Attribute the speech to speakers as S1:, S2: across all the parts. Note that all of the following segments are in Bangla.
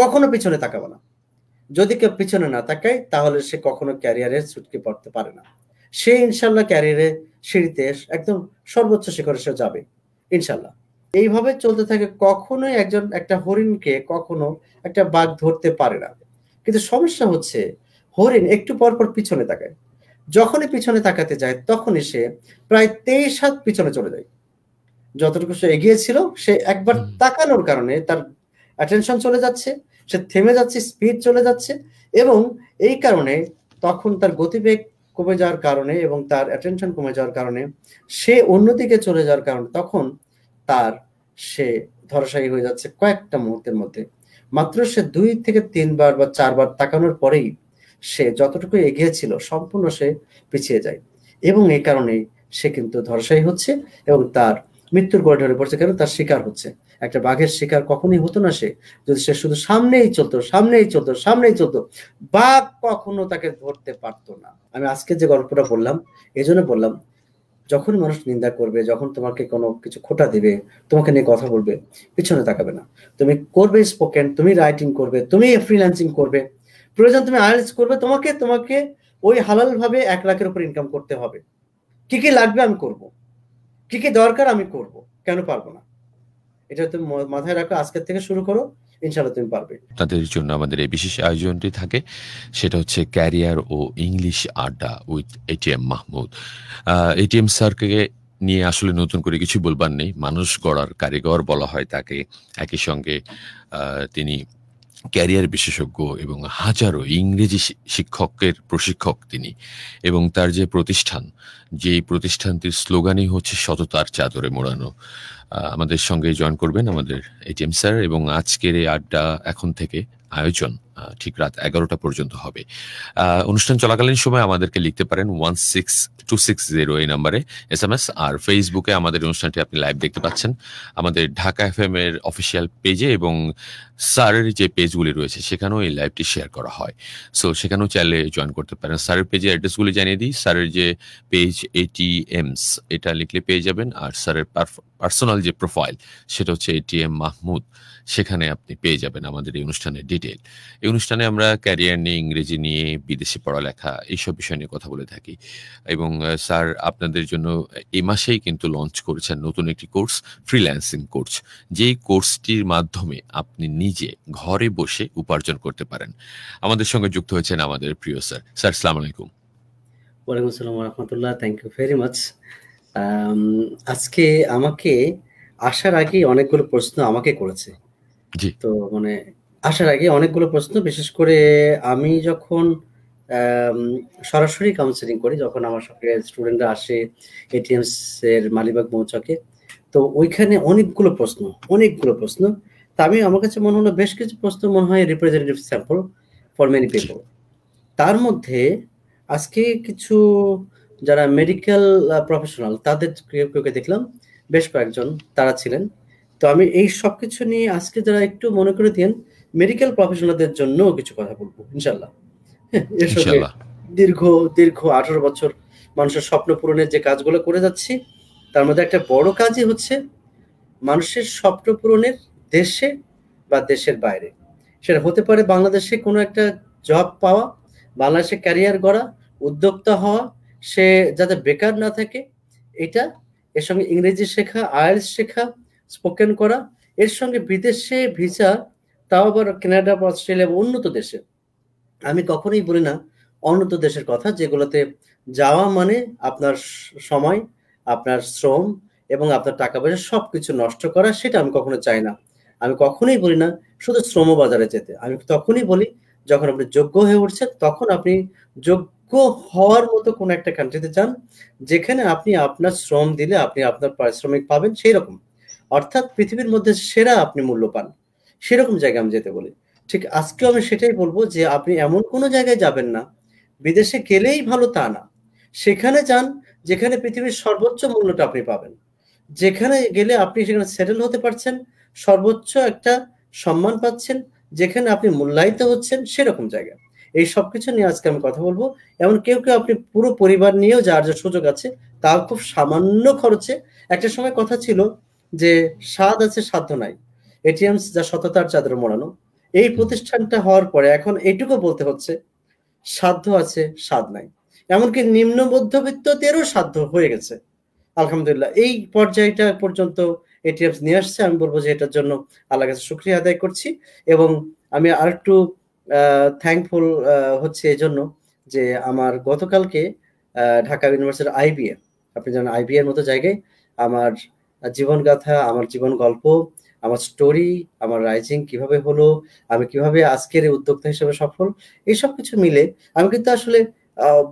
S1: কখনো পিছনে তাকাবো না যদি কেউ পিছনে না তাকায় তাহলে সে কখনো ক্যারিয়ারের ছুটকে পড়তে পারে না সে ইনশাল্লাহ ক্যারিয়ারে সিঁড়িতে একদম সর্বোচ্চ শিখরে সে যাবে ইনশাল্লাহ এইভাবে চলতে থাকে কখনোই একজন একটা হরিণকে কখনো একটা বাঘ ধরতে পারে না কিন্তু সমস্যা হচ্ছে হরিণ একটু পর পর পিছনে তাকায় যখনই পিছনে তাকাতে যায় তখনই সে প্রায় তেইশ হাত পিছনে চলে যায় যতটুকু সে এগিয়েছিল সে একবার তাকানোর কারণে তার অ্যাটেনশন চলে যাচ্ছে সে থেমে যাচ্ছে স্পিড চলে যাচ্ছে এবং এই কারণে তখন তার গতিবেগ কমে যাওয়ার কারণে এবং তার অ্যাটেনশন কমে যাওয়ার কারণে সে অন্যদিকে চলে যাওয়ার কারণে তখন তার সে ধরাশায়ী হয়ে যাচ্ছে কয়েকটা মুহূর্তের মধ্যে মাত্র সে দুই থেকে তিনবার বা চারবার তাকানোর পরেই সে যতটুকু এগিয়েছিল সম্পূর্ণ সে পিছিয়ে যায় এবং এই কারণে সে কিন্তু ধরাশায়ী হচ্ছে এবং তার মৃত্যুর গড়ে ঢলে পড়ছে কেন তার শিকার হচ্ছে একটা বাঘের শিকার কখনোই হতো না সে যদি সে শুধু সামনেই চলতো সামনেই চলতো সামনেই চলতো বাঘ কখনো তাকে ধরতে পারতো না আমি আজকে যে গল্পটা বললাম এই জন্য বললাম যখন মানুষ নিন্দা করবে যখন তোমাকে কোনো কিছু খোটা দিবে তোমাকে নিয়ে কথা বলবে পিছনে তাকাবে না তুমি করবে স্পোকেন তুমি রাইটিং করবে তুমি ফ্রিল্যান্সিং করবে প্রয়োজন তুমি আর্নস করবে তোমাকে তোমাকে ওই হালাল ভাবে এক লাখের উপর ইনকাম করতে হবে কি কি লাগবে আমি করব কি কি দরকার আমি করব কেন পারবো না এটা তুমি মাথায় রাখো আজকের থেকে শুরু করো ইনশাল্লাহ তুমি পারবে
S2: তাদের জন্য আমাদের এই বিশেষ আয়োজনটি থাকে সেটা হচ্ছে ক্যারিয়ার ও ইংলিশ আড্ডা উইথ এটিএম মাহমুদ এটিএম স্যারকে নিয়ে আসলে নতুন করে কিছু বলবার নেই মানুষ গড়ার কারিগর বলা হয় তাকে একই সঙ্গে তিনি ক্যারিয়ার বিশেষজ্ঞ এবং হাজারো ইংরেজি শিক্ষকের প্রশিক্ষক তিনি এবং তার যে প্রতিষ্ঠান যে প্রতিষ্ঠানটির স্লোগানই হচ্ছে সততার চাদরে মোড়ানো আমাদের সঙ্গে জয়েন করবেন আমাদের এটিএম স্যার এবং আজকের এই আড্ডা এখন থেকে আয়োজন ঠিক রাত এগারোটা পর্যন্ত হবে অনুষ্ঠান চলাকালীন সময় আমাদেরকে লিখতে পারেন one six two six zero এই নাম্বারে এস এম এস আর ফেসবুকে আমাদের অনুষ্ঠানটি আপনি লাইভ দেখতে পাচ্ছেন আমাদের ঢাকা এফ এম এর অফিসিয়াল পেজে এবং স্যারের যে পেজগুলি রয়েছে সেখানেও এই লাইভটি শেয়ার করা হয় সো সেখানেও চাইলে জয়েন করতে পারেন স্যারের পেজের অ্যাড্রেসগুলি জানিয়ে দিই স্যারের যে পেজ এটিএমস এটা লিখলে পেয়ে যাবেন আর স্যারের পার্সোনাল যে প্রোফাইল সেটা হচ্ছে এটিএম মাহমুদ সেখানে আপনি পেয়ে যাবেন আমাদের এই অনুষ্ঠানের ডিটেল এই অনুষ্ঠানে আমরা ক্যারিয়ার নিয়ে ইংরেজি নিয়ে বিদেশে পড়ালেখা এইসব বিষয় নিয়ে কথা বলে থাকি এবং স্যার আপনাদের জন্য এ মাসেই কিন্তু লঞ্চ করেছেন নতুন একটি কোর্স ফ্রিল্যান্সিং কোর্স যেই কোর্সটির মাধ্যমে আপনি নিজে ঘরে বসে উপার্জন করতে পারেন আমাদের সঙ্গে যুক্ত হয়েছেন আমাদের প্রিয় স্যার স্যার সালাম আলাইকুম
S1: ওয়ালাইকুম আসসালাম রহমতুল্লাহ থ্যাংক ইউ ভেরি মাচ আজকে আমাকে আসার আগে অনেকগুলো প্রশ্ন আমাকে করেছে জি তো মানে আসার আগে অনেকগুলো প্রশ্ন বিশেষ করে আমি যখন সরাসরি কাউন্সেলিং করি যখন আমার সঙ্গে স্টুডেন্টরা আসে এটিএমস এর মালিবাগ মৌচকে তো ওইখানে অনেকগুলো প্রশ্ন অনেকগুলো প্রশ্ন তা আমি আমার কাছে মনে হলো বেশ কিছু প্রশ্ন মনে হয় representative sample for many people তার মধ্যে আজকে কিছু যারা মেডিকেল প্রফেশনাল তাদের কেউ কেউকে দেখলাম বেশ কয়েকজন তারা ছিলেন তো আমি এই সব কিছু নিয়ে আজকে যারা একটু মনে করে দিন মেডিকেল প্রফেশনালদের জন্য কিছু কথা বলবো ইনশাল্লাহ এর সঙ্গে দীর্ঘ দীর্ঘ আঠারো বছর মানুষের স্বপ্ন পূরণের যে কাজগুলো করে যাচ্ছি তার মধ্যে একটা বড় কাজই হচ্ছে মানুষের স্বপ্ন পূরণের দেশে বা দেশের বাইরে সেটা হতে পারে বাংলাদেশে কোনো একটা জব পাওয়া বাংলাদেশে ক্যারিয়ার গড়া উদ্যোক্তা হওয়া সে যাতে বেকার না থাকে এটা এর সঙ্গে ইংরেজি শেখা আয়েলস শেখা স্পোকেন করা এর সঙ্গে বিদেশে ভিসা তাও আবার কানাডা বা অস্ট্রেলিয়া বা উন্নত দেশে আমি কখনোই বলি না উন্নত দেশের কথা যেগুলোতে যাওয়া মানে আপনার সময় আপনার শ্রম এবং আপনার টাকা পয়সা সব কিছু নষ্ট করা সেটা আমি কখনো চাই না আমি কখনোই বলি না শুধু শ্রম বাজারে যেতে আমি তখনই বলি যখন আপনি যোগ্য হয়ে উঠছেন তখন আপনি যোগ্য হওয়ার মতো কোনো একটা কান্ট্রিতে যান যেখানে আপনি আপনার শ্রম দিলে আপনি আপনার পারিশ্রমিক পাবেন সেই রকম অর্থাৎ পৃথিবীর মধ্যে সেরা আপনি মূল্য পান সেরকম জায়গায় আমি যেতে বলি ঠিক আজকেও আমি সেটাই বলবো যে আপনি এমন কোনো জায়গায় যাবেন না বিদেশে গেলেই ভালো তা না সেখানে যান যেখানে পৃথিবীর সর্বোচ্চ মূল্যটা আপনি পাবেন যেখানে গেলে আপনি সেখানে সেটেল হতে পারছেন সর্বোচ্চ একটা সম্মান পাচ্ছেন যেখানে আপনি মূল্যায়িত হচ্ছেন সেরকম জায়গা এই সব কিছু নিয়ে আজকে আমি কথা বলবো এমন কেউ কেউ আপনি পুরো পরিবার নিয়েও যার যা সুযোগ আছে তাও খুব সামান্য খরচে একটা সময় কথা ছিল যে স্বাদ আছে সাধ্য নাই এটিএমস যা সততার চাদর মোড়ানো এই প্রতিষ্ঠানটা হওয়ার পরে এখন এটুকু বলতে হচ্ছে সাধ্য আছে স্বাদ নাই এমনকি নিম্ন মধ্যবিত্তদেরও সাধ্য হয়ে গেছে আলহামদুলিল্লাহ এই পর্যায়টা পর্যন্ত এটিএমস নিয়ে আসছে আমি বলবো যে এটার জন্য আল্লাহ কাছে সুক্রিয়া আদায় করছি এবং আমি আর একটু থ্যাঙ্কফুল হচ্ছে এজন্য যে আমার গতকালকে ঢাকা ইউনিভার্সিটির আইবিএ আপনি জানেন আইবিএর মতো জায়গায় আমার গাথা আমার জীবন গল্প আমার স্টোরি আমার রাইজিং কিভাবে হলো আমি কিভাবে আজকের উদ্যোক্তা হিসেবে সফল এইসব কিছু মিলে আমি কিন্তু আসলে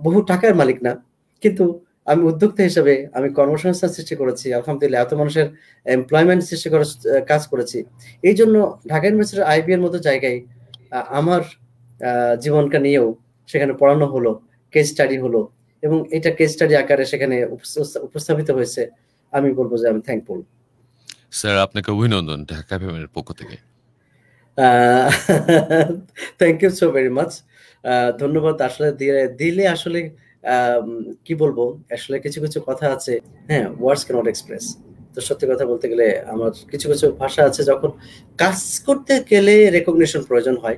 S1: বহু টাকার মালিক না কিন্তু আমি উদ্যোক্তা হিসেবে আমি কর্মসংস্থান সৃষ্টি করেছি আলহামদুলিল্লাহ এত মানুষের এমপ্লয়মেন্ট সৃষ্টি করার কাজ করেছি এই জন্য ঢাকা ইউনিভার্সিটির আইবি এর মতো জায়গায় আমার জীবনটা নিয়েও সেখানে পড়ানো হলো কেস স্টাডি হলো এবং এটা কেস স্টাডি আকারে সেখানে উপস্থাপিত হয়েছে আমি বলবো যে আমি থ্যাঙ্কফুল
S2: স্যার আপনাকে অভিনন্দন ঢাকা ফ্যামিলির পক্ষ থেকে
S1: thank you so very much ধন্যবাদ আসলে দিলে আসলে কি বলবো আসলে কিছু কিছু কথা আছে হ্যাঁ ওয়ার্ডস ক্যানট এক্সপ্রেস তো সত্যি কথা বলতে গেলে আমার কিছু কিছু ভাষা আছে যখন কাজ করতে গেলে রেকগনিশন প্রয়োজন হয়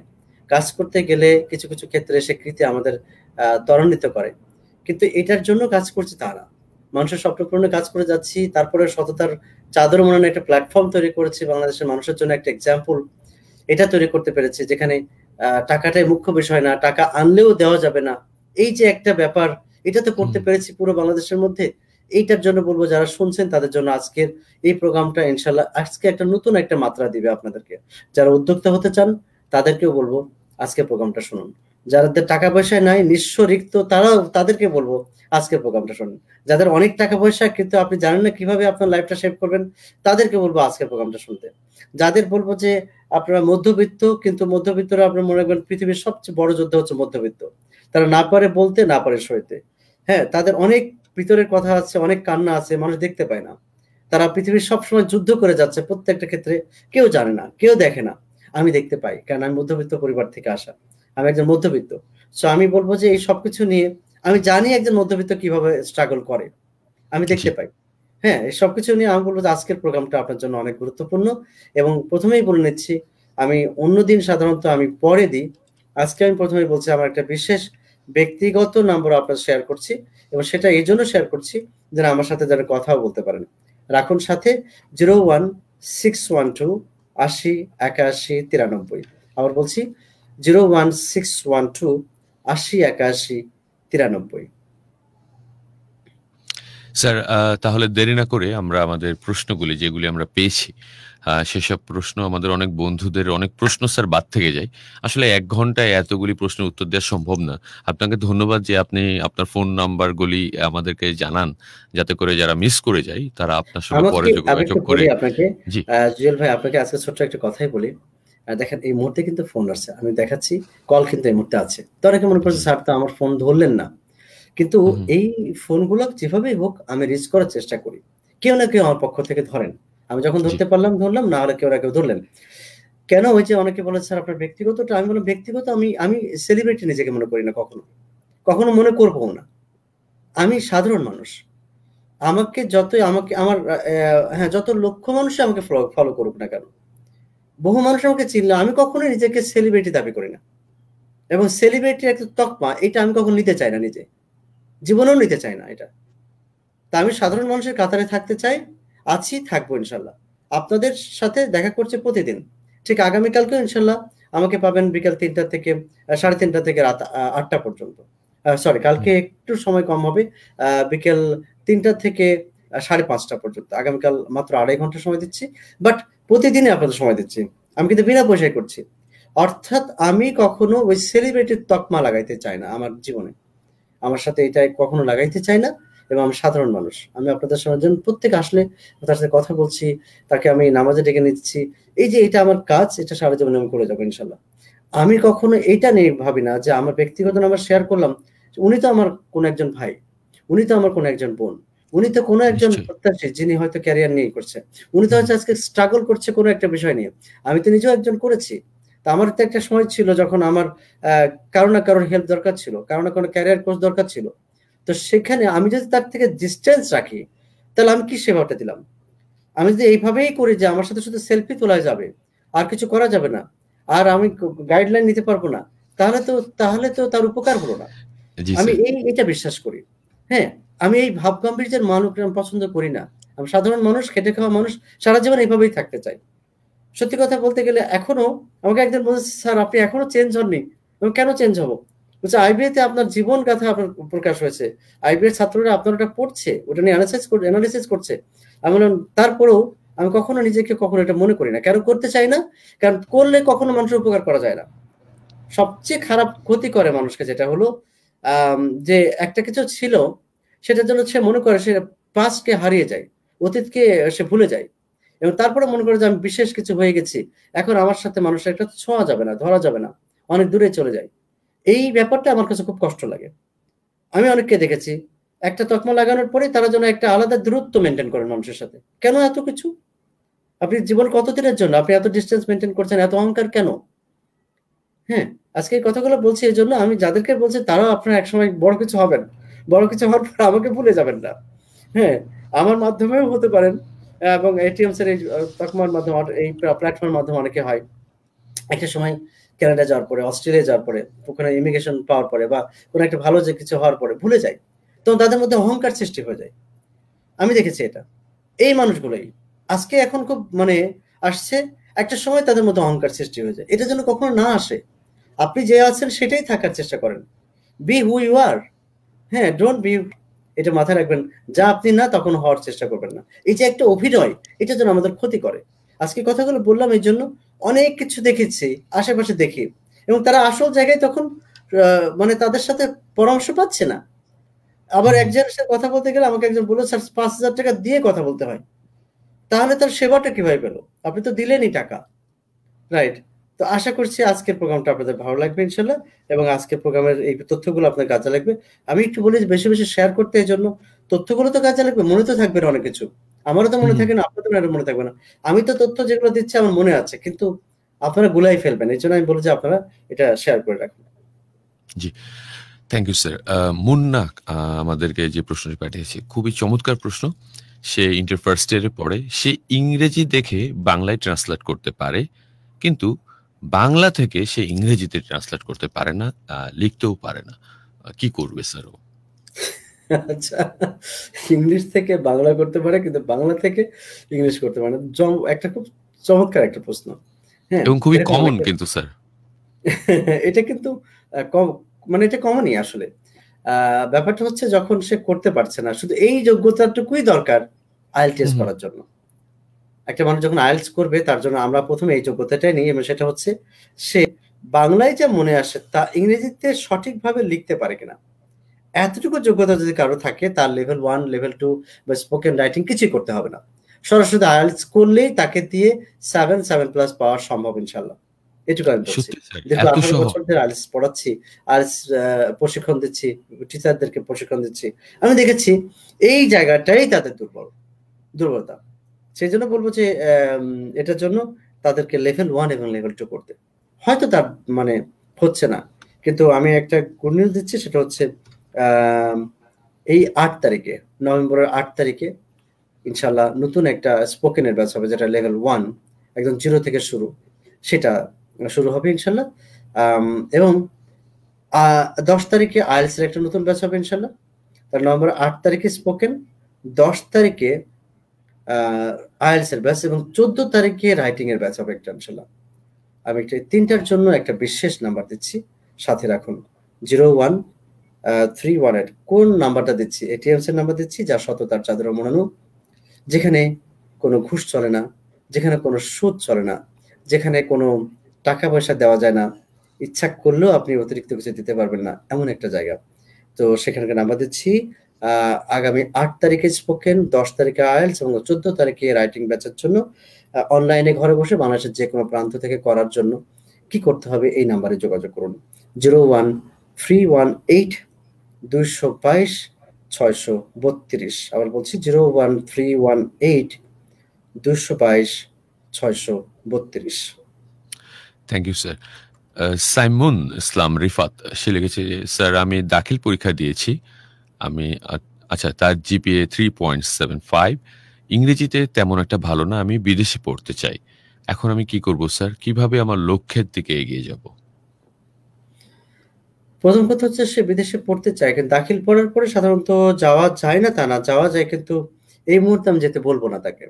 S1: কাজ করতে গেলে কিছু কিছু ক্ষেত্রে সে কৃতি আমাদের ত্বরান্বিত করে কিন্তু এটার জন্য কাজ করছে তারা মানুষের স্বপ্ন পূরণে কাজ করে যাচ্ছি তারপরে সততার চাদর মনে একটা প্ল্যাটফর্ম তৈরি করেছি বাংলাদেশের মানুষের জন্য একটা এক্সাম্পল এটা তৈরি করতে পেরেছি যেখানে টাকাটাই মুখ্য বিষয় না টাকা আনলেও দেওয়া যাবে না এই যে একটা ব্যাপার এটা তো করতে পেরেছি পুরো বাংলাদেশের মধ্যে এইটার জন্য বলবো যারা শুনছেন তাদের জন্য আজকের এই প্রোগ্রামটা ইনশাল্লাহ আজকে একটা নতুন একটা মাত্রা দিবে আপনাদেরকে যারা উদ্যোক্তা হতে চান তাদেরকেও বলবো আজকে প্রোগ্রামটা শুনুন যাদের টাকা পয়সা নাই নিঃস্ব রিক্ত তারাও তাদেরকে বলবো আজকের প্রোগ্রামটা শুনুন যাদের অনেক টাকা পয়সা কিন্তু আপনি জানেন না কিভাবে আপনার লাইফটা সেভ করবেন তাদেরকে বলবো আজকের প্রোগ্রামটা শুনতে যাদের বলবো যে আপনারা মধ্যবিত্ত কিন্তু মধ্যবিত্তরা আপনার মনে করেন পৃথিবীর সবচেয়ে বড় যোদ্ধা হচ্ছে মধ্যবিত্ত তারা না পারে বলতে না পারে সইতে হ্যাঁ তাদের অনেক ভিতরের কথা আছে অনেক কান্না আছে মানুষ দেখতে পায় না তারা পৃথিবীর সবসময় যুদ্ধ করে যাচ্ছে প্রত্যেকটা ক্ষেত্রে কেউ জানে না কেউ দেখে না আমি দেখতে পাই কারণ আমি মধ্যবিত্ত পরিবার থেকে আসা আমি একজন মধ্যবিত্ত সো আমি বলবো যে এই সবকিছু নিয়ে আমি জানি একজন মধ্যবিত্ত কিভাবে স্ট্রাগল করে আমি দেখতে পাই হ্যাঁ এই সবকিছু নিয়ে আমি বলবো যে আজকের প্রোগ্রামটা আপনার জন্য অনেক গুরুত্বপূর্ণ এবং প্রথমেই বলে নিচ্ছি আমি অন্যদিন সাধারণত আমি পরে দিই আজকে আমি প্রথমে বলছি আমার একটা বিশেষ ব্যক্তিগত নাম্বার আপনার শেয়ার করছি এবং সেটা এই জন্য শেয়ার করছি যেন আমার সাথে যারা কথাও বলতে পারেন রাখুন সাথে zero one six one two আশি একাশি তিরানব্বই আবার বলছি zero one six one two আশি একাশি তিরানব্বই
S2: স্যার তাহলে দেরি না করে আমরা আমাদের প্রশ্নগুলি যেগুলি আমরা পেয়েছি সেসব প্রশ্ন আমাদের অনেক বন্ধুদের অনেক প্রশ্ন স্যার বাদ থেকে যায় আসলে এক ঘন্টায় এতগুলি প্রশ্নের উত্তর দেওয়া সম্ভব না আপনাকে ধন্যবাদ যে আপনি আপনার ফোন নাম্বারগুলি আমাদেরকে জানান যাতে করে যারা মিস করে যায় তারা আপনার সঙ্গে পরে যোগাযোগ করে
S1: আপনাকে ভাই আপনাকে আজকে ছোট্ট একটা কথাই বলি দেখেন এই মুহূর্তে কিন্তু ফোন আসছে আমি দেখাচ্ছি কল কিন্তু এই মুহূর্তে আছে তো অনেকে মনে করছে স্যার তো আমার ফোন ধরলেন না কিন্তু এই ফোনগুলো যেভাবেই হোক আমি রিচ করার চেষ্টা করি কেউ না কেউ আমার পক্ষ থেকে ধরেন আমি যখন ধরতে পারলাম ধরলাম না হলে কেউ না কেউ ধরলেন কেন ওই যে অনেকে বলে স্যার আপনার ব্যক্তিগতটা আমি বললাম ব্যক্তিগত আমি আমি সেলিব্রিটি নিজেকে মনে করি না কখনো কখনো মনে করবো না আমি সাধারণ মানুষ আমাকে যতই আমাকে আমার হ্যাঁ যত লক্ষ্য মানুষ আমাকে ফলো করুক না কেন বহু মানুষ আমাকে চিনলো আমি কখনো নিজেকে সেলিব্রিটি দাবি করি না এবং সেলিব্রিটির একটা তকমা এটা আমি কখনো নিতে চাই না নিজে জীবনেও নিতে চাই না এটা তা আমি সাধারণ মানুষের কাতারে থাকতে চাই আছি থাকবো ইনশাল্লাহ আপনাদের সাথে দেখা করছে প্রতিদিন ঠিক আগামীকালকেও ইনশাল্লাহ আমাকে পাবেন বিকাল তিনটা থেকে সাড়ে তিনটা থেকে রাত আটটা পর্যন্ত সরি কালকে একটু সময় কম হবে বিকেল তিনটা থেকে সাড়ে পাঁচটা পর্যন্ত আগামীকাল মাত্র আড়াই ঘন্টা সময় দিচ্ছি বাট প্রতিদিনই আপনাদের সময় দিচ্ছি আমি কিন্তু বিনা পয়সায় করছি অর্থাৎ আমি কখনো ওই সেলিব্রিটির তকমা লাগাইতে চাই না আমার জীবনে আমার সাথে এটা কখনো লাগাইতে চাই না এবং আমি সাধারণ মানুষ আমি আপনাদের সঙ্গে যখন প্রত্যেক আসলে তার সাথে কথা বলছি তাকে আমি নামাজে ডেকে নিচ্ছি এই যে এটা আমার কাজ এটা সারা জীবনে আমি করে যাবো ইনশাল্লাহ আমি কখনো এটা নিয়ে ভাবি না যে আমার ব্যক্তিগত নাম্বার শেয়ার করলাম উনি তো আমার কোন একজন ভাই উনি তো আমার কোন একজন বোন উনি তো কোনো একজন প্রত্যাশী যিনি হয়তো ক্যারিয়ার নিয়ে করছে উনি তো হচ্ছে আজকে স্ট্রাগল করছে কোনো একটা বিষয় নিয়ে আমি তো নিজেও একজন করেছি তা আমার তো একটা সময় ছিল যখন আমার কারো না কারোর হেল্প দরকার ছিল কারো না কোনো ক্যারিয়ার কোর্স দরকার ছিল তো সেখানে আমি যদি তার থেকে ডিস্টেন্স রাখি তাহলে আমি কি সেবাটা দিলাম আমি যদি এইভাবেই করি যে আমার সাথে শুধু সেলফি তোলা যাবে আর কিছু করা যাবে না আর আমি গাইডলাইন নিতে পারবো না তাহলে তো তাহলে তো তার উপকার হলো না আমি এই এটা বিশ্বাস করি হ্যাঁ আমি এই ভাব গাম্ভীর্যের মানুষকে আমি পছন্দ করি না আমি সাধারণ মানুষ খেটে খাওয়া মানুষ সারা জীবন এইভাবেই থাকতে চাই সত্যি কথা বলতে গেলে এখনো আমাকে একজন বলছে স্যার আপনি এখনো চেঞ্জ হননি আমি কেন চেঞ্জ হবো বলছে আইবিআইতে আপনার জীবন কথা আপনার প্রকাশ হয়েছে আইবিএর ছাত্ররা আপনার ওটা পড়ছে ওটা নিয়ে অ্যানালাইসিস করছে আমি বললাম তারপরেও আমি কখনো নিজেকে কখনো এটা মনে করি না কেন করতে চাই না কারণ করলে কখনো মানুষের উপকার করা যায় না সবচেয়ে খারাপ ক্ষতি করে মানুষকে যেটা হলো যে একটা কিছু ছিল সেটার জন্য সে মনে করে সে পাস্টকে হারিয়ে যায় অতীতকে সে ভুলে যায় এবং তারপরে মনে করে যে আমি বিশেষ কিছু হয়ে গেছি এখন আমার সাথে মানুষের একটা ছোঁয়া যাবে না ধরা যাবে না অনেক দূরে চলে যায় এই ব্যাপারটা আমার কাছে খুব কষ্ট লাগে আমি অনেককে দেখেছি একটা তকমা লাগানোর পরে তারা যেন একটা আলাদা দূরত্ব মেনটেন করেন মানুষের সাথে কেন এত কিছু আপনি জীবন কতদিনের জন্য আপনি এত ডিস্টেন্স মেনটেন করছেন এত অহংকার কেন হ্যাঁ আজকে এই কথাগুলো বলছি এই জন্য আমি যাদেরকে বলছি তারাও আপনার একসময় বড় কিছু হবেন বড় কিছু হওয়ার পর আমাকে ভুলে যাবেন না হ্যাঁ আমার মাধ্যমেও হতে পারেন এবং এটিএমসের এই তকমার মাধ্যমে এই প্ল্যাটফর্মের মাধ্যমে অনেকে হয় একটা সময় ক্যানাডা যাওয়ার পরে অস্ট্রেলিয়া যাওয়ার পরে ওখানে ইমিগ্রেশন পাওয়ার পরে বা কোনো একটা ভালো যে কিছু হওয়ার পরে ভুলে যায় তখন তাদের মধ্যে অহংকার সৃষ্টি হয়ে যায় আমি দেখেছি এটা এই মানুষগুলোই আজকে এখন খুব মানে আসছে একটা সময় তাদের মধ্যে অহংকার সৃষ্টি হয়ে যায় এটা যেন কখনো না আসে আপনি যে আছেন সেটাই থাকার চেষ্টা করেন বি হু ইউ আর হ্যাঁ ডোন্ট বি এটা মাথায় রাখবেন যা আপনি না তখন হওয়ার চেষ্টা করবেন না এই যে একটা অভিনয় এটা যেন আমাদের ক্ষতি করে আজকে কথাগুলো বললাম এই জন্য অনেক কিছু দেখেছি আশেপাশে দেখি এবং তারা আসল জায়গায় তখন মানে তাদের সাথে পরামর্শ পাচ্ছে না আবার একজনের সাথে কথা বলতে গেলে আমাকে একজন বললো স্যার পাঁচ হাজার টাকা দিয়ে কথা বলতে হয় তাহলে তার সেবাটা কিভাবে পেলো আপনি তো দিলেনই টাকা রাইট তো আশা করছি আজকের প্রোগ্রামটা আপনাদের ভালো লাগবে ইনশাল্লাহ এবং আজকের প্রোগ্রামের এই তথ্যগুলো আপনার কাজে লাগবে আমি একটু বলি বেশি বেশি শেয়ার করতে এই জন্য তথ্যগুলো তো কাজে লাগবে মনে তো থাকবে অনেক কিছু আমারও তো মনে থাকে না আপনাদের মনে থাকবে না আমি তো তথ্য যেগুলো দিচ্ছি আমার মনে আছে কিন্তু আপনারা গুলাই ফেলবেন এই জন্য আমি বলি যে আপনারা এটা শেয়ার করে রাখবেন
S2: জি থ্যাংক ইউ স্যার মুন্না আমাদেরকে যে প্রশ্নটি পাঠিয়েছে খুবই চমৎকার প্রশ্ন সে ইন্টার ফার্স্ট ইয়ারে পড়ে সে ইংরেজি দেখে বাংলায় ট্রান্সলেট করতে পারে কিন্তু বাংলা থেকে সে ইংরেজিতে ট্রান্সলেট করতে পারে না লিখতেও পারে না কি করবে স্যার ও
S1: আচ্ছা ইংলিশ থেকে বাংলা করতে পারে কিন্তু বাংলা থেকে ইংলিশ করতে পারে না একটা খুব চমৎকার একটা প্রশ্ন হ্যাঁ এবং খুবই কমন কিন্তু স্যার এটা কিন্তু মানে এটা কমনই আসলে ব্যাপারটা হচ্ছে যখন সে করতে পারছে না শুধু এই যোগ্যতাটুকুই দরকার আইএল টেস্ট করার জন্য একটা মানুষ যখন আয়েলস করবে তার জন্য আমরা প্রথমে এই যোগ্যতাটাই নিই এবং সেটা হচ্ছে সে বাংলায় যা মনে আসে তা ইংরেজিতে সঠিকভাবে লিখতে পারে কিনা এতটুকু যোগ্যতা যদি কারো থাকে তার লেভেল ওয়ান লেভেল টু বা স্পোকেন রাইটিং কিছুই করতে হবে না সরাসরি আয়েলস করলেই তাকে দিয়ে সেভেন সেভেন প্লাস পাওয়া সম্ভব ইনশাল্লাহ প্রশিক্ষণ দিচ্ছি আমি দেখেছি এই জায়গাটাই তাদের দুর্বল দুর্বলতা সেই জন্য বলবো যে এটার জন্য তাদেরকে লেভেল ওয়ান এবং লেভেল টু করতে হয়তো তার মানে হচ্ছে না কিন্তু আমি একটা গুড নিউজ দিচ্ছি সেটা হচ্ছে এই আট তারিখে নভেম্বরের আট তারিখে ইনশাল্লাহ নতুন একটা স্পোকেনের ব্যাচ হবে যেটা লেভেল ওয়ান একদম জিরো থেকে শুরু সেটা শুরু হবে ইনশাল্লাহ এবং দশ তারিখে আইএলস একটা নতুন ব্যাচ হবে ইনশাল্লাহ তার নভেম্বর আট তারিখে স্পোকেন দশ তারিখে আইএলস এর ব্যাচ এবং চোদ্দ তারিখে রাইটিং এর ব্যাচ হবে একটা ইনশাল্লাহ আমি একটা তিনটার জন্য একটা বিশেষ নাম্বার দিচ্ছি সাথে রাখুন zero one three one eight কোন নাম্বারটা দিচ্ছি এটিএমস এর নাম্বার দিচ্ছি যা সততার চাদর মনানো যেখানে কোনো ঘুষ চলে না যেখানে কোনো সুদ চলে না যেখানে কোনো টাকা পয়সা দেওয়া যায় না ইচ্ছা করলেও আপনি অতিরিক্ত কিছু দিতে পারবেন না এমন একটা জায়গা তো সেখানকার নাম্বার দিচ্ছি আগামী আট তারিখে স্পোকেন দশ তারিখে আয়েলস এবং চোদ্দ তারিখে রাইটিং ব্যাচের জন্য অনলাইনে ঘরে বসে বাংলাদেশের যে কোনো প্রান্ত থেকে করার জন্য কি করতে হবে এই নাম্বারে যোগাযোগ করুন zero one three one eight দুইশো বাইশ ছয়শো বত্রিশ আবার বলছি zero one three one eight দুইশো বাইশ ছয়শো বত্রিশ
S2: thank you sir Saimun Islam Rifat সে লিখেছে স্যার আমি দাখিল পরীক্ষা দিয়েছি আমি আচ্ছা তার GPA three point seven five ইংরেজিতে তেমন একটা ভালো না আমি বিদেশে পড়তে চাই এখন আমি কি করব স্যার কিভাবে আমার লক্ষ্যের দিকে এগিয়ে যাব
S1: প্রথম কথা হচ্ছে সে বিদেশে পড়তে চায় কিন্তু দাখিল পড়ার পরে সাধারণত যাওয়া যায় না তা না যাওয়া যায় কিন্তু এই মুহূর্তে আমি যেতে বলবো না তাকে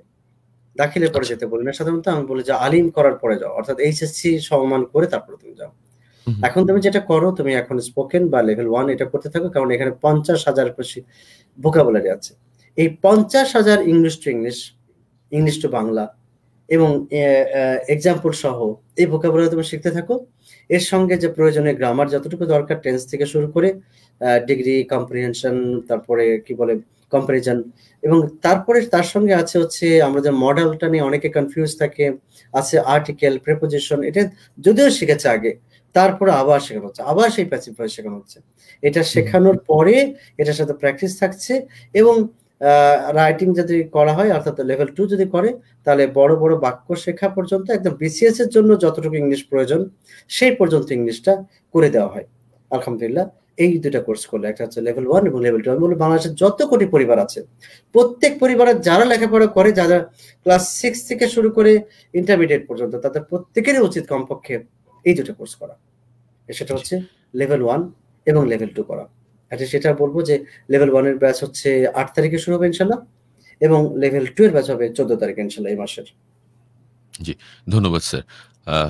S1: দাখিলের পরে আচ্ছা। যেতে বলি না সাধারণত আমি বলি যে আলিম করার পরে যাও অর্থাৎ এইচএসসি সম্মান করে তারপরে তুমি যাও এখন তুমি যেটা করো তুমি এখন স্পোকেন বা লেভেল ওয়ান এটা করতে থাকো কারণ এখানে পঞ্চাশ হাজার ভোকাবুলারি আছে এই পঞ্চাশ হাজার English to English English to Bangla এবং এক্সাম্পল সহ এই ভোকাবুলারি তুমি শিখতে থাকো এর সঙ্গে যে প্রয়োজনে গ্রামার যতটুকু দরকার টেন্স থেকে শুরু করে ডিগ্রি কম্প্রিহেনশন তারপরে কি বলে কম্পারিজন এবং তারপরে তার সঙ্গে আছে হচ্ছে আমরা যে মডেলটা নিয়ে অনেকে কনফিউজ থাকে আছে আর্টিকেল প্রেপোজিশন এটা যদিও শিখেছে আগে তারপরে আবার শেখানো হচ্ছে আবার সেই প্যাসিভ ভয়েস শেখানো হচ্ছে এটা শেখানোর পরে এটার সাথে প্র্যাকটিস থাকছে এবং রাইটিং যদি করা হয় অর্থাৎ লেভেল টু যদি করে তাহলে বড় বড় বাক্য শেখা পর্যন্ত একদম বিসিএস এর জন্য যতটুকু ইংলিশ প্রয়োজন সেই পর্যন্ত ইংলিশটা করে দেওয়া হয় আলহামদুলিল্লাহ এই দুটা কোর্স করলে একটা হচ্ছে লেভেল ওয়ান এবং লেভেল টু আমি বলবো বাংলাদেশের যত কোটি পরিবার আছে প্রত্যেক পরিবারের যারা লেখাপড়া করে যারা ক্লাস সিক্স থেকে শুরু করে ইন্টারমিডিয়েট পর্যন্ত তাদের প্রত্যেকেরই উচিত কমপক্ষে এই দুটো কোর্স করা সেটা হচ্ছে লেভেল ওয়ান এবং লেভেল টু করা আচ্ছা সেটা বলবো যে লেভেল ওয়ানের ব্যাচ হচ্ছে আট তারিখে শুরু হবে ইনশাল্লাহ এবং লেভেল টু এর ব্যাচ হবে চোদ্দ তারিখে ইনশাল্লাহ এই মাসের
S2: জি ধন্যবাদ স্যার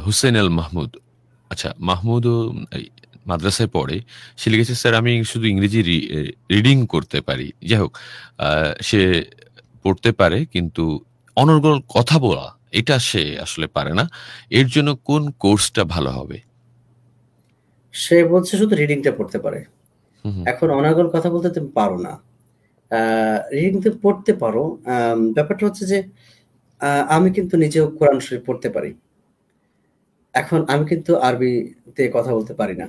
S2: হুসেন আল মাহমুদ আচ্ছা মাহমুদও মাদ্রাসায় পড়ে সে লিখেছে স্যার আমি শুধু ইংরেজি রিডিং করতে পারি যাই হোক সে পড়তে পারে কিন্তু অনর্গল কথা বলা এটা সে আসলে পারে না এর জন্য কোন কোর্সটা ভালো হবে
S1: সে বলছে শুধু রিডিংটা পড়তে পারে এখন অনাগল কথা বলতে তুমি পারো না রিডিং পড়তে পারো ব্যাপারটা হচ্ছে যে আমি কিন্তু নিজেও কোরআন শরীফ পড়তে পারি এখন আমি কিন্তু আরবিতে কথা বলতে পারি না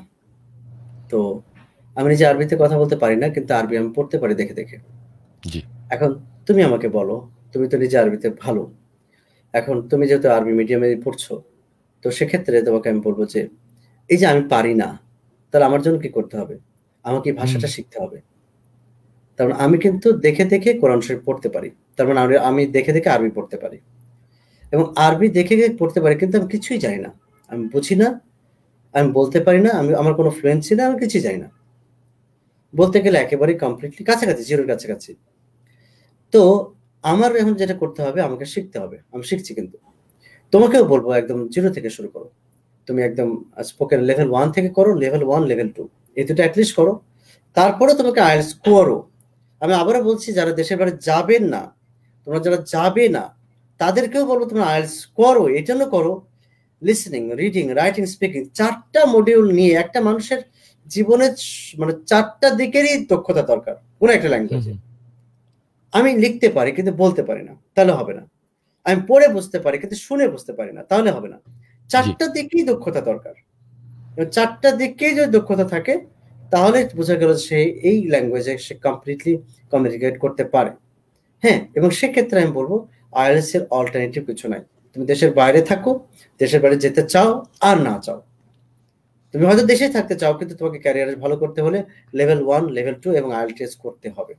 S1: তো আমি নিজে আরবিতে কথা বলতে পারি না কিন্তু আরবি আমি পড়তে পারি দেখে দেখে এখন তুমি আমাকে বলো তুমি তো নিজে আরবিতে ভালো এখন তুমি যেহেতু আরবি মিডিয়ামে পড়ছো তো সেক্ষেত্রে তোমাকে আমি বলবো যে এই যে আমি পারি না তাহলে আমার জন্য কি করতে হবে আমাকে ভাষাটা শিখতে হবে তারপর মানে আমি কিন্তু দেখে দেখে কোরআন শরীফ পড়তে পারি তারপর মানে আমি আমি দেখে দেখে আরবি পড়তে পারি এবং আরবি দেখে দেখে পড়তে পারি কিন্তু আমি কিছুই জানি না আমি বুঝি না আমি বলতে পারি না আমি আমার কোনো ফ্লুয়েন্সি না আমি কিছুই জানি না বলতে গেলে একেবারেই কমপ্লিটলি কাছাকাছি জিরোর কাছাকাছি তো আমার এখন যেটা করতে হবে আমাকে শিখতে হবে আমি শিখছি কিন্তু তোমাকেও বলবো একদম জিরো থেকে শুরু করো তুমি একদম স্পোকেন লেভেল ওয়ান থেকে করো লেভেল ওয়ান লেভেল টু এই দুটো অ্যাটলিস্ট করো তারপরে তোমাকে আইএলস করো আমি আবারও বলছি যারা দেশের বাইরে যাবেন না তোমরা যারা যাবে না তাদেরকেও বলবো তোমরা আইএলস করো এই জন্য করো লিসনিং রিডিং রাইটিং স্পিকিং চারটা মডিউল নিয়ে একটা মানুষের জীবনের মানে চারটা দিকেরই দক্ষতা দরকার কোন একটা ল্যাঙ্গুয়েজে আমি লিখতে পারি কিন্তু বলতে পারি না তাহলে হবে না আমি পড়ে বুঝতে পারি কিন্তু শুনে বুঝতে পারি না তাহলে হবে না চারটা দিকেই দক্ষতা দরকার চারটা দিকেই যদি দক্ষতা থাকে তাহলে বোঝা গেল সে এই ল্যাঙ্গুয়েজে সে কমপ্লিটলি কমিউনিকেট করতে পারে হ্যাঁ এবং সেক্ষেত্রে আমি বলবো আইএলএস এর অল্টারনেটিভ কিছু নাই তুমি দেশের বাইরে থাকো দেশের বাইরে যেতে চাও আর না চাও তুমি হয়তো দেশে থাকতে চাও কিন্তু তোমাকে ক্যারিয়ার ভালো করতে হলে লেভেল ওয়ান লেভেল টু এবং আইএলটিএস করতে হবে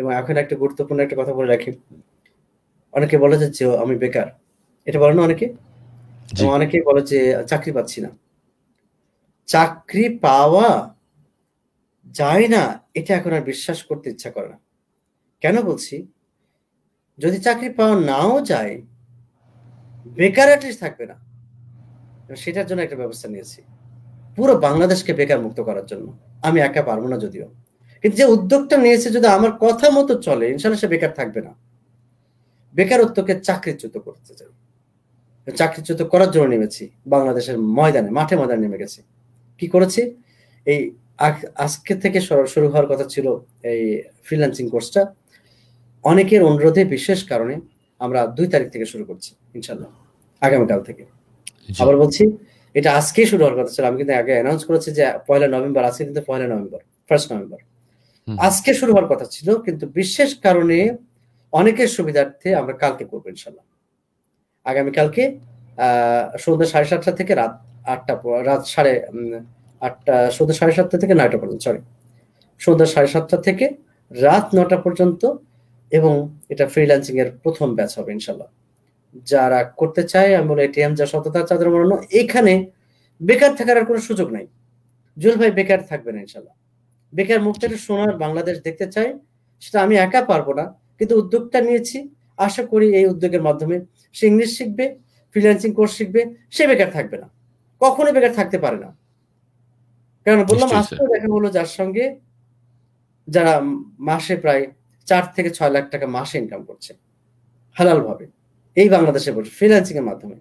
S1: এবং এখন একটা গুরুত্বপূর্ণ একটা কথা বলে রাখি অনেকে বলে যে আমি বেকার এটা বলে না অনেকে অনেকে বলে যে চাকরি পাচ্ছি না চাকরি পাওয়া যায় না এটা এখন আর বিশ্বাস করতে ইচ্ছা করে না কেন বলছি যদি চাকরি পাওয়া নাও যায় বেকার থাকবে না সেটার জন্য একটা ব্যবস্থা নিয়েছি পুরো বাংলাদেশকে বেকার মুক্ত করার জন্য আমি একা পারবো না যদিও কিন্তু যে উদ্যোগটা নিয়েছে যদি আমার কথা মতো চলে ইনশাল্লাহ সে বেকার থাকবে না বেকারত্বকে চাকরিচ্যুত করতে চাই চাকরিচ্যুত করার জন্য নেমেছি বাংলাদেশের ময়দানে মাঠে ময়দানে নেমে গেছি কি করেছি এই আজকে থেকে শুরু হওয়ার কথা ছিল এই ফ্রিল্যান্সিং কোর্সটা অনেকের অনুরোধে বিশেষ কারণে আমরা দুই তারিখ থেকে শুরু করছি ইনশাল্লাহ আগামীকাল থেকে আবার বলছি এটা আজকেই শুরু হওয়ার কথা ছিল আমি কিন্তু আগে অ্যানাউন্স করেছি যে পয়লা নভেম্বর আজকে কিন্তু পয়লা নভেম্বর ফার্স্ট নভেম্বর আজকে শুরু হওয়ার কথা ছিল কিন্তু বিশেষ কারণে অনেকের সুবিধার্থে আমরা কালকে করব ইনশাল্লাহ আগামী কালকে সন্ধ্যা সাড়ে সাতটা থেকে রাত আটটা রাত সাড়ে আটটা সন্ধ্যা সাড়ে সাতটা থেকে নয়টা পর্যন্ত সরি সন্ধ্যা সাড়ে সাতটা থেকে রাত নটা পর্যন্ত এবং এটা ফ্রিল্যান্সিং এর প্রথম ব্যাচ হবে ইনশাল্লাহ যারা করতে চায় আমি বলে এটিএম যা সততা চাঁদের মরণ এখানে বেকার থাকার আর কোনো সুযোগ নাই জুল ভাই বেকার থাকবে না ইনশাল্লাহ বেকার মুখটা সোনার বাংলাদেশ দেখতে চাই সেটা আমি একা পারবো না কিন্তু উদ্যোগটা নিয়েছি আশা করি এই উদ্যোগের মাধ্যমে সে ইংলিশ শিখবে ফ্রিল্যান্সিং কোর্স শিখবে সে বেকার থাকবে না কখনো বেকার থাকতে পারে না কেন বললাম আজকে দেখা হলো যার সঙ্গে যারা মাসে প্রায় চার থেকে ছয় লাখ টাকা মাসে ইনকাম করছে হালাল ভাবে এই বাংলাদেশে বসে ফ্রিল্যান্সিং এর মাধ্যমে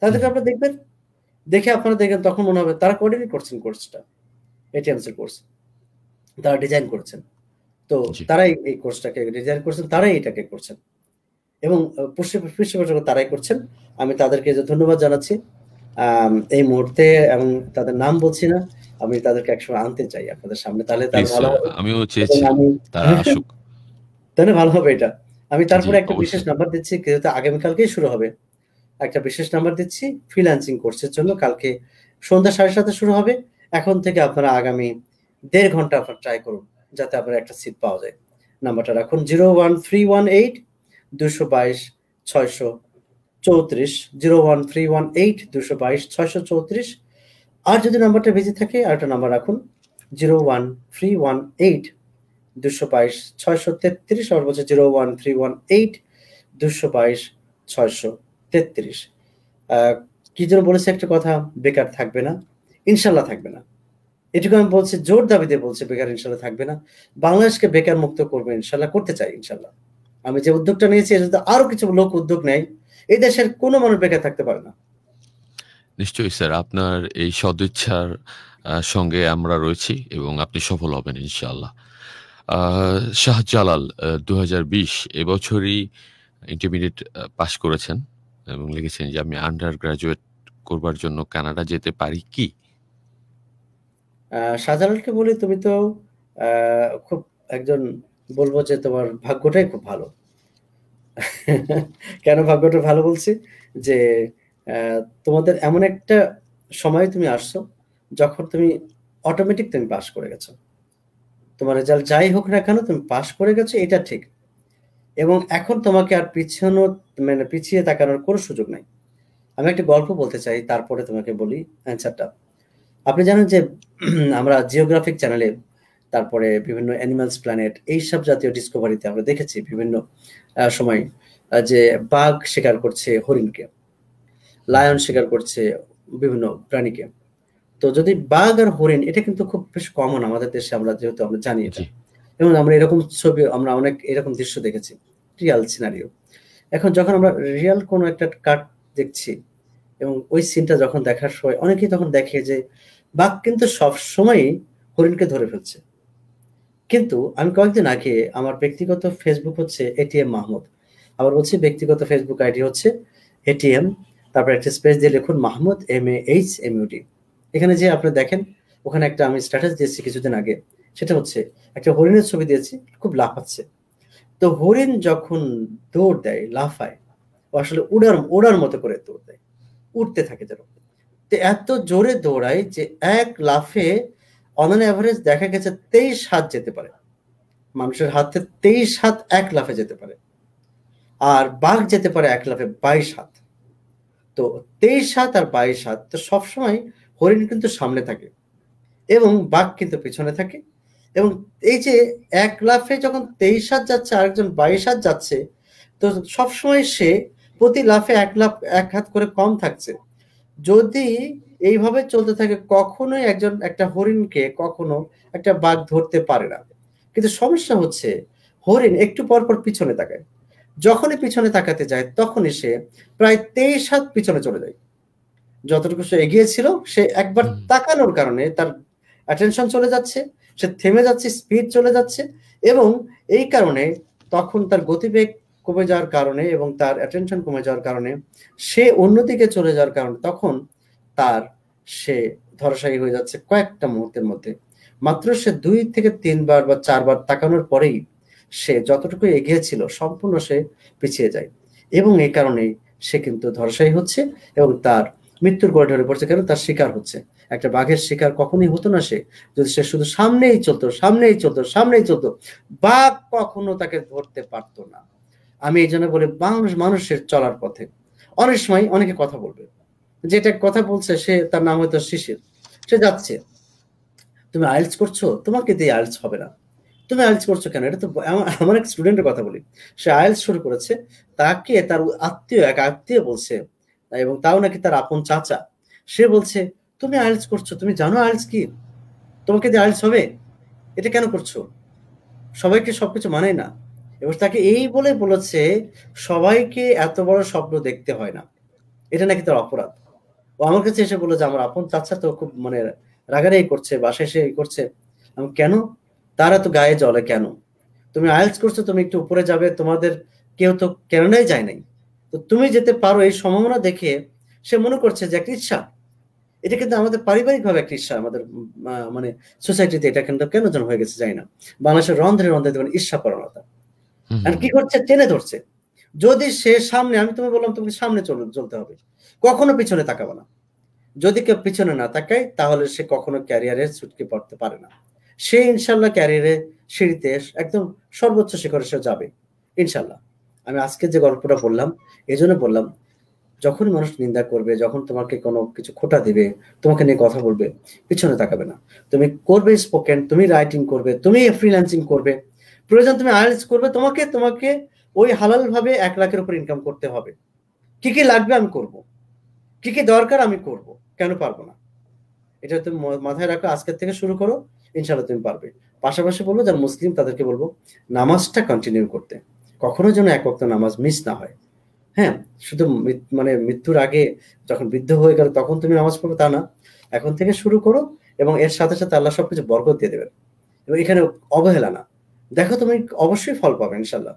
S1: তাদেরকে আপনারা দেখবেন দেখে আপনারা দেখবেন তখন মনে হবে তারা কোঅর্ডিনেট করছেন কোর্সটা এটিএমসি কোর্স তারা ডিজাইন করেছেন তো তারাই এই কোর্সটাকে ডিজাইন করছেন তারাই এটাকে করছেন এবং পৃষ্ঠপোষক তারাই করছেন আমি তাদেরকে ধন্যবাদ জানাচ্ছি এই মুহূর্তে এবং তাদের নাম বলছি না আমি তাদেরকে একসময় আনতে চাই আপনাদের সামনে তাহলে ভালো আমিও তাহলে ভালো হবে এটা আমি তারপরে একটা বিশেষ নাম্বার দিচ্ছি যেহেতু আগামীকালকেই শুরু হবে একটা বিশেষ নাম্বার দিচ্ছি ফ্রিল্যান্সিং কোর্সের জন্য কালকে সন্ধ্যা সাড়ে সাথে শুরু হবে এখন থেকে আপনারা আগামী দেড় ঘন্টা আপনার ট্রাই করুন যাতে আপনার একটা সিট পাওয়া যায় নাম্বারটা রাখুন zero one three one eight দুশো বাইশ ছয়শো চৌত্রিশ zero one three one eight দুশো বাইশ ছয়শো চৌত্রিশ আর যদি নাম্বারটা বেঁচে থাকে আর একটা নাম্বার রাখুন zero one three one eight দুশো বাইশ ছয়শো তেত্রিশ আর বলছে zero one three one eight দুশো বাইশ ছয়শো তেত্রিশ কি যেন বলেছে একটা কথা বেকার থাকবে না ইনশাল্লাহ থাকবে না এটুকু আমি বলছি জোর দাবিতে বলছি বেকার ইনশাল্লাহ থাকবে না বাংলাদেশকে বেকার মুক্ত করবে ইনশাল্লাহ করতে চাই ইনশাল্লাহ আমি যে উদ্যোগটা নিয়েছি এটা আরো কিছু লোক উদ্যোগ নেই এই দেশের কোনো মানুষ বেকার থাকতে পারে না
S2: নিশ্চয়ই স্যার আপনার এই সদিচ্ছার সঙ্গে আমরা রয়েছি এবং আপনি সফল হবেন ইনশাআল্লাহ জালাল দু হাজার বিশ এবছরই ইন্টারমিডিয়েট পাশ করেছেন এবং লিখেছেন যে আমি আন্ডার গ্রাজুয়েট করবার জন্য কানাডা যেতে পারি কি
S1: শাহজালালকে বলি তুমি তো খুব একজন বলবো যে তোমার ভাগ্যটাই খুব ভালো কেন ভাগ্যটা ভালো বলছি যে তোমাদের এমন একটা সময় তুমি আসছো যখন তুমি অটোমেটিক তুমি পাস করে গেছো তোমার রেজাল্ট যাই হোক না কেন তুমি পাস করে গেছো এটা ঠিক এবং এখন তোমাকে আর পিছানো মানে পিছিয়ে তাকানোর কোনো সুযোগ নাই আমি একটা গল্প বলতে চাই তারপরে তোমাকে বলি অ্যান্সারটা আপনি জানেন যে আমরা জিওগ্রাফিক চ্যানেলে তারপরে বিভিন্ন অ্যানিমালস প্ল্যানেট এইসব জাতীয় ডিসকভারিতে আমরা দেখেছি বিভিন্ন সময় যে বাঘ শিকার করছে হরিণকে লায়ন শিকার করছে বিভিন্ন প্রাণীকে তো যদি বাঘ আর হরিণ এটা কিন্তু খুব বেশ কমন আমাদের দেশে আমরা যেহেতু আমরা জানি এটা এবং আমরা এরকম ছবি আমরা অনেক এরকম দৃশ্য দেখেছি রিয়াল সিনারিও এখন যখন আমরা রিয়াল কোনো একটা কাট দেখছি এবং ওই সিনটা যখন দেখার সময় অনেকেই তখন দেখে যে বাঘ কিন্তু সবসময়ই হরিণকে ধরে ফেলছে কিন্তু আমি কয়েকদিন আগে আমার ব্যক্তিগত ফেসবুক হচ্ছে এটিএম মাহমুদ আবার বলছি ব্যক্তিগত ফেসবুক আইডি হচ্ছে এটিএম তারপর একটা স্পেস দিয়ে লিখুন Mahmud M A H M U D এখানে যে আপনি দেখেন ওখানে একটা আমি স্ট্যাটাস দিয়েছি কিছুদিন আগে সেটা হচ্ছে একটা হরিণের ছবি দিয়েছি খুব লাফাচ্ছে তো হরিণ যখন দৌড় দেয় লাফায় ও আসলে উড়ার উড়ার মতো করে দৌড় দেয় উঠতে থাকে যেন এত জোরে দৌড়ায় যে এক লাফে অন অ্যান অ্যাভারেজ দেখা গেছে তেইশ হাত যেতে পারে মানুষের হাতে তেইশ হাত এক লাফে যেতে পারে আর বাঘ যেতে পারে এক লাফে বাইশ হাত তো তেইশ হাত আর বাইশ হাত তো সবসময় হরিণ কিন্তু সামনে থাকে এবং বাঘ কিন্তু পেছনে থাকে এবং এই যে এক লাফে যখন তেইশ হাত যাচ্ছে আরেকজন বাইশ হাত যাচ্ছে তো সবসময় সে প্রতি লাফে এক লাফ এক হাত করে কম থাকছে যদি এইভাবে চলতে থাকে কখনোই একজন একটা হরিণকে কখনো একটা বাঘ ধরতে পারে না কিন্তু সমস্যা হচ্ছে হরিণ একটু পর পর পিছনে তাকায় যখনই পিছনে তাকাতে যায় তখনই সে প্রায় তেইশ হাত পিছনে চলে যায় যতটুকু সে এগিয়েছিল সে একবার তাকানোর কারণে তার অ্যাটেনশন চলে যাচ্ছে সে থেমে যাচ্ছে স্পিড চলে যাচ্ছে এবং এই কারণে তখন তার গতিবেগ কমে যাওয়ার কারণে এবং তার অ্যাটেনশন কমে যাওয়ার কারণে সে অন্যদিকে চলে যাওয়ার কারণে তখন তার সে ধরাশায়ী হয়ে যাচ্ছে কয়েকটা মুহূর্তের মধ্যে মাত্র সে দুই থেকে তিনবার বা চারবার তাকানোর পরেই সে যতটুকু এগিয়েছিল সম্পূর্ণ সে পিছিয়ে যায় এবং এই কারণেই সে কিন্তু ধরাশায়ী হচ্ছে এবং তার মৃত্যুর গড়ে ঢলে পড়ছে কেন তার শিকার হচ্ছে একটা বাঘের শিকার কখনোই হতো না সে যদি সে শুধু সামনেই চলতো সামনেই চলতো সামনেই চলতো বাঘ কখনো তাকে ধরতে পারতো না আমি এই জন্য বলি মানুষ মানুষের চলার পথে অনেক সময় অনেকে কথা বলবে যেটা কথা বলছে সে তার নাম হয়তো শিশির সে যাচ্ছে তুমি আইলস করছো তোমাকে দিয়ে আইলস হবে না তুমি আইলস করছো কেন এটা তো আমার এক স্টুডেন্টের কথা বলি সে আইলস শুরু করেছে তাকে তার আত্মীয় এক আত্মীয় বলছে এবং তাও নাকি তার আপন চাচা সে বলছে তুমি আইলস করছো তুমি জানো আইলস কি তোমাকে দিয়ে আইলস হবে এটা কেন করছো সবাইকে সবকিছু মানে না এবং তাকে এই বলে বলেছে সবাইকে এত বড় স্বপ্ন দেখতে হয় না এটা নাকি তার অপরাধ ও আমার কাছে এসে বলে যে আমার আপন চাচা তো খুব মানে রাগারে করছে বাসায় এসে করছে কেন তারা তো গায়ে জলে কেন তুমি আয়েলস করছো তুমি একটু উপরে যাবে তোমাদের কেউ তো কেননাই যায় নাই তো তুমি যেতে পারো এই সম্ভাবনা দেখে সে মনে করছে যে একটা ইচ্ছা এটা কিন্তু আমাদের পারিবারিকভাবে একটা ইচ্ছা আমাদের মানে সোসাইটিতে এটা কিন্তু কেন যেন হয়ে গেছে যাই না বাংলাদেশের রন্ধ্রে রন্ধ্রে দেখবেন ঈর্ষা পরণতা আর কি করছে টেনে ধরছে যদি সে সামনে আমি তোমাকে বললাম তোমাকে সামনে চলতে হবে কখনো পিছনে তাকাবো না যদি কেউ পিছনে না তাকায় তাহলে সে কখনো ক্যারিয়ারে ছুটকে পড়তে পারে না সে ইনশাল্লাহ ক্যারিয়ারে সিঁড়িতে একদম সর্বোচ্চ শিখরে সে যাবে ইনশাল্লাহ আমি আজকে যে গল্পটা বললাম এই জন্য বললাম যখন মানুষ নিন্দা করবে যখন তোমাকে কোনো কিছু খোটা দিবে তোমাকে নিয়ে কথা বলবে পিছনে তাকাবে না তুমি করবে স্পোকেন তুমি রাইটিং করবে তুমি ফ্রিল্যান্সিং করবে প্রয়োজন তুমি আয়েলস করবে তোমাকে তোমাকে ওই হালালভাবে এক লাখের উপর ইনকাম করতে হবে কি কি লাগবে আমি করব কি কি দরকার আমি করব কেন পারবো না এটা তুমি মাথায় রাখো আজকের থেকে শুরু করো ইনশাল্লাহ তুমি পারবে পাশাপাশি বলবো যারা মুসলিম তাদেরকে বলবো নামাজটা কন্টিনিউ করতে কখনো যেন এক অক্ত নামাজ মিস না হয় হ্যাঁ শুধু মানে মৃত্যুর আগে যখন বৃদ্ধ হয়ে গেল তখন তুমি নামাজ পড়বে তা না এখন থেকে শুরু করো এবং এর সাথে সাথে আল্লাহ সবকিছু বরকত দিয়ে দেবেন এবং এখানে অবহেলা না দেখো তুমি অবশ্যই ফল পাবে ইনশাল্লাহ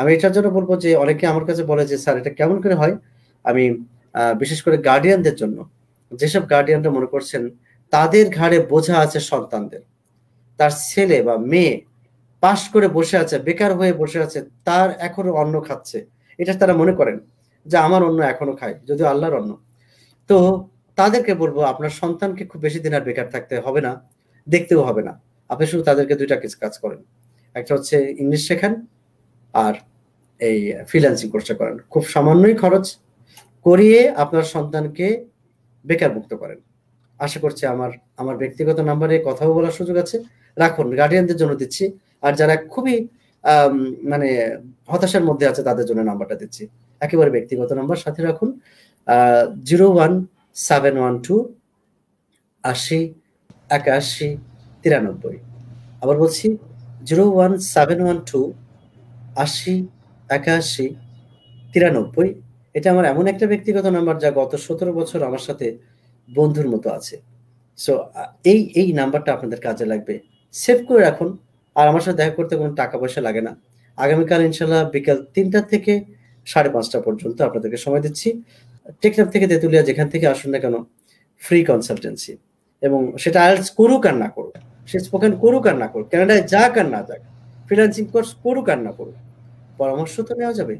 S1: আমি এটার জন্য বলবো যে অনেকে আমার কাছে বলে যে স্যার এটা কেমন করে হয় আমি বিশেষ করে গার্ডিয়ানদের জন্য যেসব গার্ডিয়ানরা মনে করছেন তাদের ঘাড়ে বোঝা আছে সন্তানদের তার ছেলে বা মেয়ে পাশ করে বসে আছে বেকার হয়ে বসে আছে তার এখনো অন্ন খাচ্ছে এটা তারা মনে করেন যে আমার অন্য এখনো খায় যদিও আল্লাহর অন্ন তো তাদেরকে বলবো আপনার সন্তানকে খুব বেশি দিন আর বেকার থাকতে হবে না দেখতেও হবে না আপনি শুধু তাদেরকে দুইটা কিছু কাজ করেন একটা হচ্ছে ইংলিশ শেখান আর এই ফ্রিল্যান্সিং কোর্সটা করেন খুব সামান্যই খরচ করিয়ে আপনার সন্তানকে বেকার মুক্ত করেন আশা করছি আমার আমার ব্যক্তিগত নাম্বারে কথাও বলার সুযোগ আছে রাখুন গার্ডিয়ানদের জন্য দিচ্ছি আর যারা খুবই মানে হতাশার মধ্যে আছে তাদের জন্য নাম্বারটা দিচ্ছি একেবারে ব্যক্তিগত নাম্বার সাথে রাখুন zero one seven one two আশি একাশি তিরানব্বই আবার বলছি zero one seven one two আশি একাশি তিরানব্বই এটা আমার এমন একটা ব্যক্তিগত নাম্বার যা গত সতেরো বছর আমার সাথে বন্ধুর মতো আছে সো এই এই নাম্বারটা আপনাদের কাজে লাগবে সেভ করে রাখুন আর আমার সাথে দেখা করতে কোনো টাকা পয়সা লাগে না আগামীকাল ইনশাল্লাহ বিকাল তিনটা থেকে সাড়ে পাঁচটা পর্যন্ত আপনাদেরকে সময় দিচ্ছি টেকনাপ থেকে তেঁতুলিয়া যেখান থেকে আসুন না কেন ফ্রি কনসালটেন্সি এবং সেটা আয়ালস করুক আর না করুক সে স্পোকেন করুক আর না করুক কানাডায় যাক আর না যাক ফ্রিল্যান্সিং কোর্স করুক আর না করুক পরামর্শ তো নেওয়া যাবে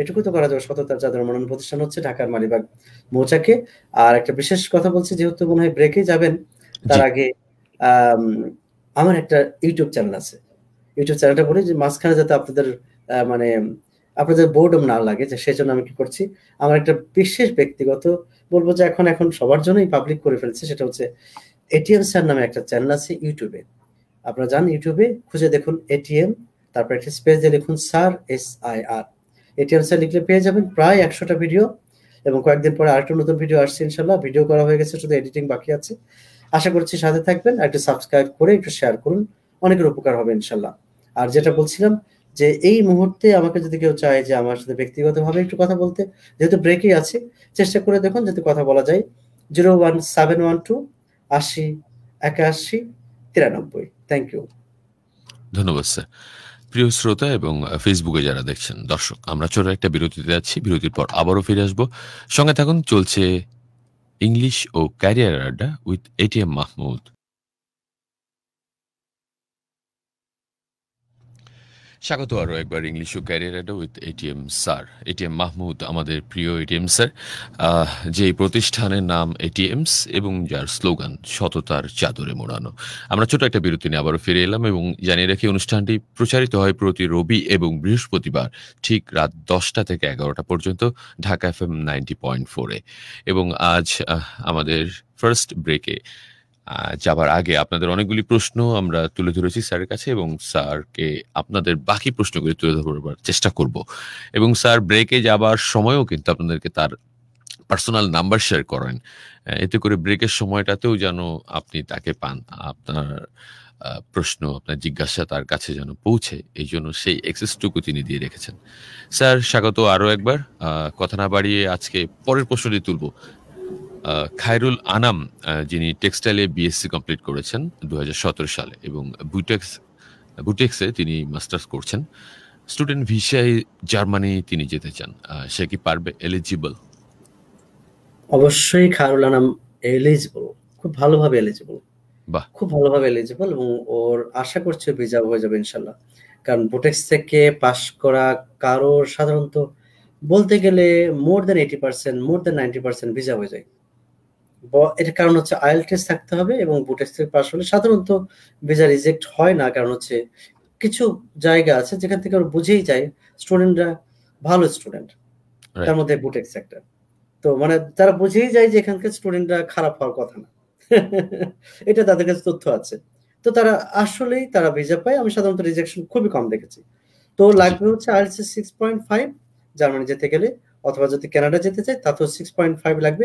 S1: এটুকু তো করা যাবে সততার যাদের মনন প্রতিষ্ঠান হচ্ছে ঢাকার মালিবাগ মৌচাকে আর একটা বিশেষ কথা বলছি যেহেতু মনে হয় ব্রেকে যাবেন তার আগে আমার একটা ইউটিউব চ্যানেল আছে ইউটিউব চ্যানেলটা বলি যে মাঝখানে যাতে আপনাদের মানে আপনাদের বোর্ডম না লাগে যে সেজন্য আমি কি করছি আমার একটা বিশেষ ব্যক্তিগত বলবো যে এখন এখন সবার জন্যই পাবলিক করে ফেলছে সেটা হচ্ছে এটিএম স্যার নামে একটা চ্যানেল আছে ইউটিউবে আপনারা যান ইউটিউবে খুঁজে দেখুন এটিএম তারপর একটা স্পেস দিয়ে লিখুন sir S I R ATM sir লিখলে পেয়ে যাবেন প্রায় একশোটা ভিডিও এবং কয়েকদিন পরে আরেকটা নতুন ভিডিও আসছে ইনশাল্লাহ ভিডিও করা হয়ে গেছে শুধু এডিটিং বাকি আছে আশা করছি সাথে থাকবেন আর একটু সাবস্ক্রাইব করে একটু শেয়ার করুন অনেকের উপকার হবে ইনশাল্লাহ আর যেটা বলছিলাম যে এই মুহূর্তে আমাকে যদি কেউ চায় যে আমার সাথে ব্যক্তিগতভাবে একটু কথা বলতে যেহেতু ব্রেকই আছে চেষ্টা করে দেখুন যদি কথা বলা যায় zero one seven one two আশি একাশি তিরানব্বই থ্যাংক ইউ
S2: ধন্যবাদ স্যার প্রিয় শ্রোতা এবং ফেসবুকে যারা দেখছেন দর্শক আমরা ছোট একটা বিরতিতে যাচ্ছি বিরতির পর আবারও ফিরে আসবো সঙ্গে থাকুন চলছে ইংলিশ ও ক্যারিয়ার আড্ডা উইথ এটিএম মাহমুদ স্বাগত আরও একবার ইংলিশ ও ক্যারিয়ার অ্যাডো with ATM sir ATM Mahmud আমাদের প্রিয় এটিএম স্যার যে প্রতিষ্ঠানের নাম এটিএমস এবং যার স্লোগান সততার চাদরে মোড়ানো আমরা ছোট একটা বিরতি নিয়ে আবারও ফিরে এলাম এবং জানিয়ে রাখি অনুষ্ঠানটি প্রচারিত হয় প্রতি রবি এবং বৃহস্পতিবার ঠিক রাত দশটা থেকে এগারোটা পর্যন্ত Dhaka F M ninety point ফোরে এবং আজ আমাদের ফার্স্ট ব্রেকে যাবার আগে আপনাদের অনেকগুলি প্রশ্ন আমরা তুলে ধরেছি স্যারের কাছে এবং স্যারকে আপনাদের বাকি প্রশ্নগুলি তুলে ধরবার চেষ্টা করব এবং স্যার ব্রেকে যাবার সময়ও কিন্তু আপনাদেরকে তার পার্সোনাল নাম্বার শেয়ার করেন এতে করে ব্রেকের সময়টাতেও যেন আপনি তাকে পান আপনার প্রশ্ন আপনার জিজ্ঞাসা তার কাছে যেন পৌঁছে এই জন্য সেই এক্সেসটুকু তিনি দিয়ে রেখেছেন স্যার স্বাগত আরও একবার কথা না বাড়িয়ে আজকে পরের প্রশ্নটি তুলব খায়রুল আনাম যিনি টেক্সটাইলে বিএসসি কমপ্লিট করেছেন দু সালে এবং বুটেক্স বুটেক্সে তিনি মাস্টার্স করছেন স্টুডেন্ট ভিসায় জার্মানি তিনি যেতে চান সে কি পারবে এলিজিবল
S1: অবশ্যই খায়রুল আনাম এলিজিবল খুব ভালোভাবে এলিজিবল বাহ খুব ভালোভাবে এলিজিবল এবং ওর আশা করছে ভিজা হয়ে যাবে ইনশাল্লাহ কারণ বুটেক্স থেকে পাশ করা কারোর সাধারণত বলতে গেলে more than eighty percent more than ninety percent visa হয়ে যায় এটার কারণ হচ্ছে আয়েল টেস্ট থাকতে হবে এবং বুট থেকে পাস হলে সাধারণত ভিজা রিজেক্ট হয় না কারণ হচ্ছে কিছু জায়গা আছে যেখান থেকে বুঝেই যায় স্টুডেন্টরা ভালো স্টুডেন্ট তার মধ্যে বুটেক সেক্টর তো মানে তারা বুঝেই যায় যে এখানকার স্টুডেন্টরা খারাপ হওয়ার কথা না এটা তাদের কাছে তথ্য আছে তো তারা আসলেই তারা ভিজা পায় আমি সাধারণত রিজেকশন খুবই কম দেখেছি তো আচ্ছা। লাগবে হচ্ছে IELTS six point five Germany যেতে গেলে অথবা যদি কানাডা যেতে চাই তাতেও সিক্স পয়েন্ট ফাইভ লাগবে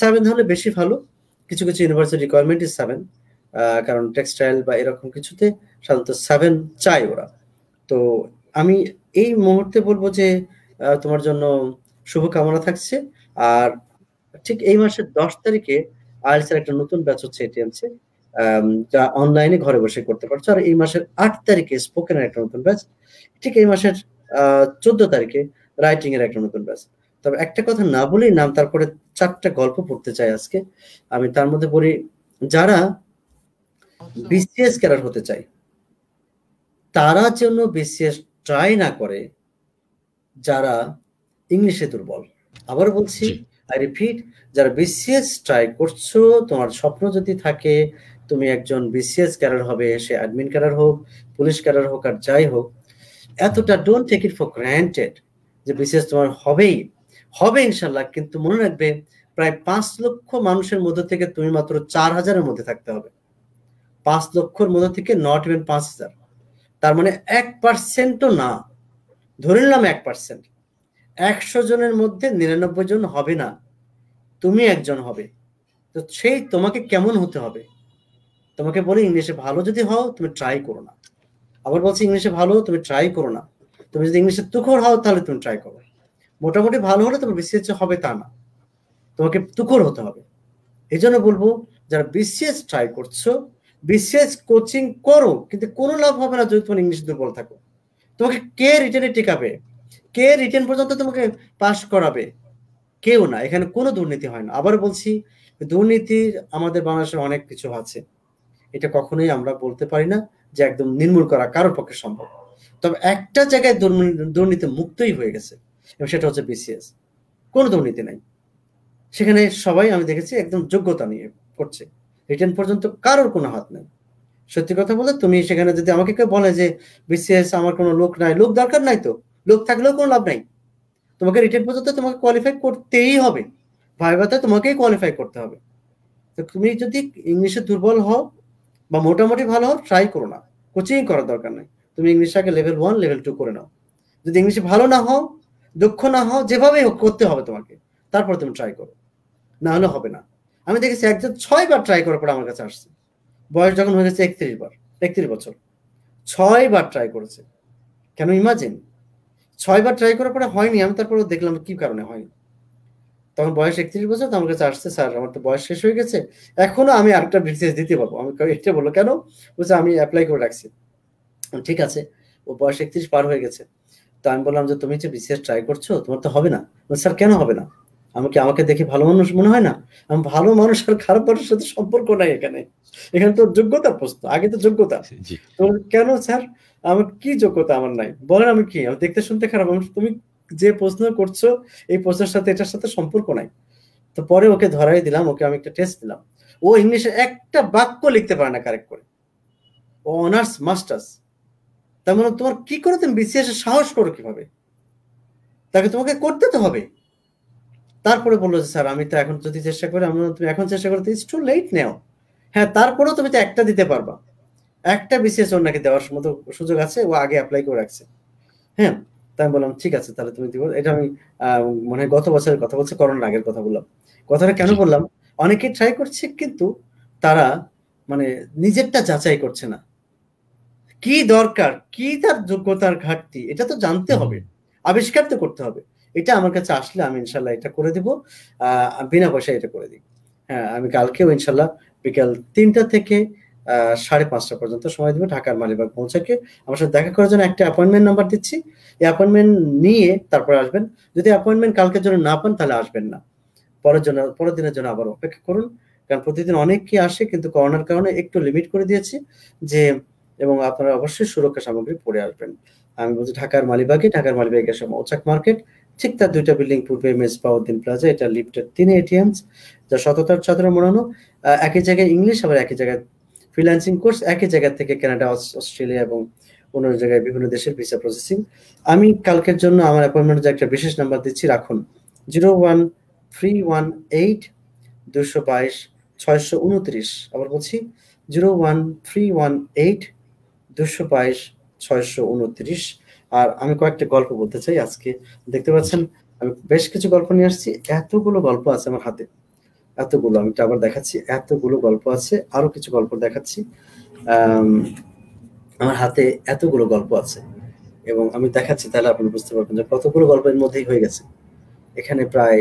S1: সেভেন হলে বেশি ভালো কিছু কিছু ইউনিভার্সিটি রিকোয়ারমেন্ট ইজ সেভেন কারণ টেক্সটাইল বা এরকম কিছুতে সাধারণত সেভেন চাই ওরা তো আমি এই মুহূর্তে বলবো যে তোমার জন্য শুভকামনা থাকছে আর ঠিক এই মাসের দশ তারিখে আইএলস এর একটা নতুন ব্যাচ হচ্ছে এটিএমসে যা অনলাইনে ঘরে বসে করতে পারছো আর এই মাসের আট তারিখে স্পোকেনের একটা নতুন ব্যাচ ঠিক এই মাসের চোদ্দ তারিখে রাইটিং এর একটা নতুন ব্যাচ তবে একটা কথা না বলেই নাম তারপরে চারটা গল্প পড়তে চাই আজকে আমি তার মধ্যে পড়ি যারা বিসিএস ক্যারার হতে চাই তারা যেন বিসিএস ট্রাই না করে যারা ইংলিশে দুর্বল আবার বলছি আই রিপিট যারা বিসিএস ট্রাই করছো তোমার স্বপ্ন যদি থাকে তুমি একজন বিসিএস ক্যারার হবে সে অ্যাডমিন ক্যারার হোক পুলিশ ক্যারার হোক আর যাই হোক এতটা don't take it for granted যে বিসিএস তোমার হবেই হবে ইনশাল্লাহ কিন্তু মনে রাখবে প্রায় পাঁচ লক্ষ মানুষের মধ্যে থেকে তুমি মাত্র চার হাজারের মধ্যে থাকতে হবে পাঁচ লক্ষর মধ্যে থেকে নট ইভেন পাঁচ হাজার তার মানে এক পার্সেন্টও না ধরে নিলাম এক পার্সেন্ট একশো জনের মধ্যে নিরানব্বই জন হবে না তুমি একজন হবে তো সেই তোমাকে কেমন হতে হবে তোমাকে বলি ইংলিশে ভালো যদি হও তুমি ট্রাই করো না আবার বলছি ইংলিশে ভালো তুমি ট্রাই করো না তুমি যদি ইংলিশে তুখর হও তাহলে তুমি ট্রাই করো মোটামুটি ভালো হলে তোমার বিসিএস হবে তা না তোমাকে তুকর হতে হবে এই জন্য বলবো যারা বিসিএস ট্রাই করছো বিসিএস কোচিং করো কিন্তু কোনো লাভ হবে না যদি তোমার ইংলিশ দুর্বল থাকো তোমাকে কে রিটার্নে টিকাবে কে রিটেন পর্যন্ত তোমাকে পাস করাবে কেউ না এখানে কোনো দুর্নীতি হয় না আবার বলছি দুর্নীতির আমাদের বাংলাদেশে অনেক কিছু আছে এটা কখনোই আমরা বলতে পারি না যে একদম নির্মূল করা কারোর পক্ষে সম্ভব তবে একটা জায়গায় দুর্নীতি মুক্তই হয়ে গেছে এবং সেটা হচ্ছে বিসিএস কোনো দুর্নীতি নাই সেখানে সবাই আমি দেখেছি একদম যোগ্যতা নিয়ে করছে রিটার্ন পর্যন্ত কারোর কোনো হাত নেই সত্যি কথা বলে তুমি সেখানে যদি আমাকে কেউ বলে যে বিসিএস আমার কোনো লোক নাই লোক দরকার নাই তো লোক থাকলেও কোনো লাভ নাই তোমাকে রিটার্ন পর্যন্ত তোমাকে কোয়ালিফাই করতেই হবে ভাইভাতে তোমাকেই কোয়ালিফাই করতে হবে তো তুমি যদি ইংলিশে দুর্বল হও বা মোটামুটি ভালো হও ট্রাই করো না কোচিং করার দরকার নাই তুমি ইংলিশটাকে লেভেল ওয়ান লেভেল টু করে নাও যদি ইংলিশে ভালো না হও দুঃখ না হও যেভাবেই হোক করতে হবে তোমাকে তারপর তুমি ট্রাই করো না হলে হবে না আমি দেখেছি একজন ছয়বার ট্রাই করার পর আমার কাছে আসছে বয়স যখন হয়ে গেছে একত্রিশ বার একত্রিশ বছর ছয়বার ট্রাই করেছে কেন ইমাজিন ছয়বার ট্রাই করার পরে হয়নি আমি তারপরে দেখলাম কি কারণে হয়নি তখন বয়স একত্রিশ বছর তো আমার কাছে আসছে স্যার আমার তো বয়স শেষ হয়ে গেছে এখনো আমি আরেকটা বিসিএস দিতে পারবো আমি এটা বললো কেন বলছে আমি অ্যাপ্লাই করে রাখছি ঠিক আছে ও বয়স একত্রিশ পার হয়ে গেছে তো আমি বললাম যে তুমি যে বিসিএস ট্রাই করছো তোমার তো হবে না স্যার কেন হবে না আমাকে আমাকে দেখে ভালো মানুষ মনে হয় না আমি ভালো মানুষ আর খারাপ মানুষের সাথে সম্পর্ক নাই এখানে এখানে তো যোগ্যতা প্রশ্ন আগে তো যোগ্যতা কেন স্যার আমার কি যোগ্যতা আমার নাই বলেন আমি কি আমি দেখতে শুনতে খারাপ মানুষ তুমি যে প্রশ্ন করছো এই প্রশ্নের সাথে এটার সাথে সম্পর্ক নাই তো পরে ওকে ধরাই দিলাম ওকে আমি একটা টেস্ট দিলাম ও ইংলিশে একটা বাক্য লিখতে পারে না কারেক্ট করে ও অনার্স মাস্টার্স তার মানে তোমার কি করে তুমি বিসিএস এর সাহস করো কিভাবে তাকে তোমাকে করতে তো হবে তারপরে বললো যে স্যার আমি তো এখন যদি চেষ্টা করি আমি তুমি এখন চেষ্টা করো ইটস টু লেট নেও হ্যাঁ তারপরেও তুমি তো একটা দিতে পারবা একটা বিসিএস ওনাকে দেওয়ার মতো সুযোগ আছে ও আগে অ্যাপ্লাই করে রাখছে হ্যাঁ তাই বললাম ঠিক আছে তাহলে তুমি দিব এটা আমি মনে হয় গত বছরের কথা বলছি করোনার আগের কথা বললাম কথাটা কেন বললাম অনেকে ট্রাই করছে কিন্তু তারা মানে নিজেরটা যাচাই করছে না কি দরকার কি তার যোগ্যতার ঘাটতি এটা তো জানতে হবে আবিষ্কার তো করতে হবে এটা আমার কাছে আসলে আমি ইনশাল্লাহ এটা করে দিব বিনা পয়সায় এটা করে দিই হ্যাঁ আমি কালকেও ইনশাল্লাহ বিকাল তিনটা থেকে সাড়ে পাঁচটা পর্যন্ত সময় দেবো ঢাকার মালিবাগ পৌঁছাকে আমার সাথে দেখা করার জন্য একটা অ্যাপয়েন্টমেন্ট নাম্বার দিচ্ছি এই অ্যাপয়েন্টমেন্ট নিয়ে তারপরে আসবেন যদি অ্যাপয়েন্টমেন্ট কালকের জন্য না পান তাহলে আসবেন না পরের জন্য পরের দিনের জন্য আবার অপেক্ষা করুন কারণ প্রতিদিন অনেককে আসে কিন্তু করোনার কারণে একটু লিমিট করে দিয়েছি যে এবং আপনারা অবশ্যই সুরক্ষা সামগ্রী পরে আসবেন আমি বলছি ঢাকার মালিবাগে ঢাকার মালিবাগে এসে মৌচাক মার্কেট ঠিক তার দুইটা বিল্ডিং পূর্বে মেস পাউদ্দিন প্লাজা এটা লিফটের তিন এটিএমস যা সততার ছাত্র মোড়ানো একই জায়গায় ইংলিশ আবার একই জায়গায় ফ্রিল্যান্সিং কোর্স একই জায়গা থেকে কানাডা অস্ট্রেলিয়া এবং অন্য জায়গায় বিভিন্ন দেশের ভিসা প্রসেসিং আমি কালকের জন্য আমার অ্যাপয়েন্টমেন্ট যে একটা বিশেষ নাম্বার দিচ্ছি রাখুন zero one three one eight দুশো বাইশ ছয়শো উনত্রিশ আবার বলছি zero one three one eight দুশো বাইশ ছয়শো উনত্রিশ আর আমি কয়েকটা গল্প বলতে চাই আজকে দেখতে পাচ্ছেন আমি বেশ কিছু গল্প নিয়ে আসছি এতগুলো গল্প আছে আমার হাতে এতগুলো আমি আবার দেখাচ্ছি এতগুলো গল্প আছে আরো কিছু গল্প দেখাচ্ছি আমার হাতে এতগুলো গল্প আছে এবং আমি দেখাচ্ছি তাহলে আপনি বুঝতে পারবেন যে কতগুলো গল্পের মধ্যেই হয়ে গেছে এখানে প্রায়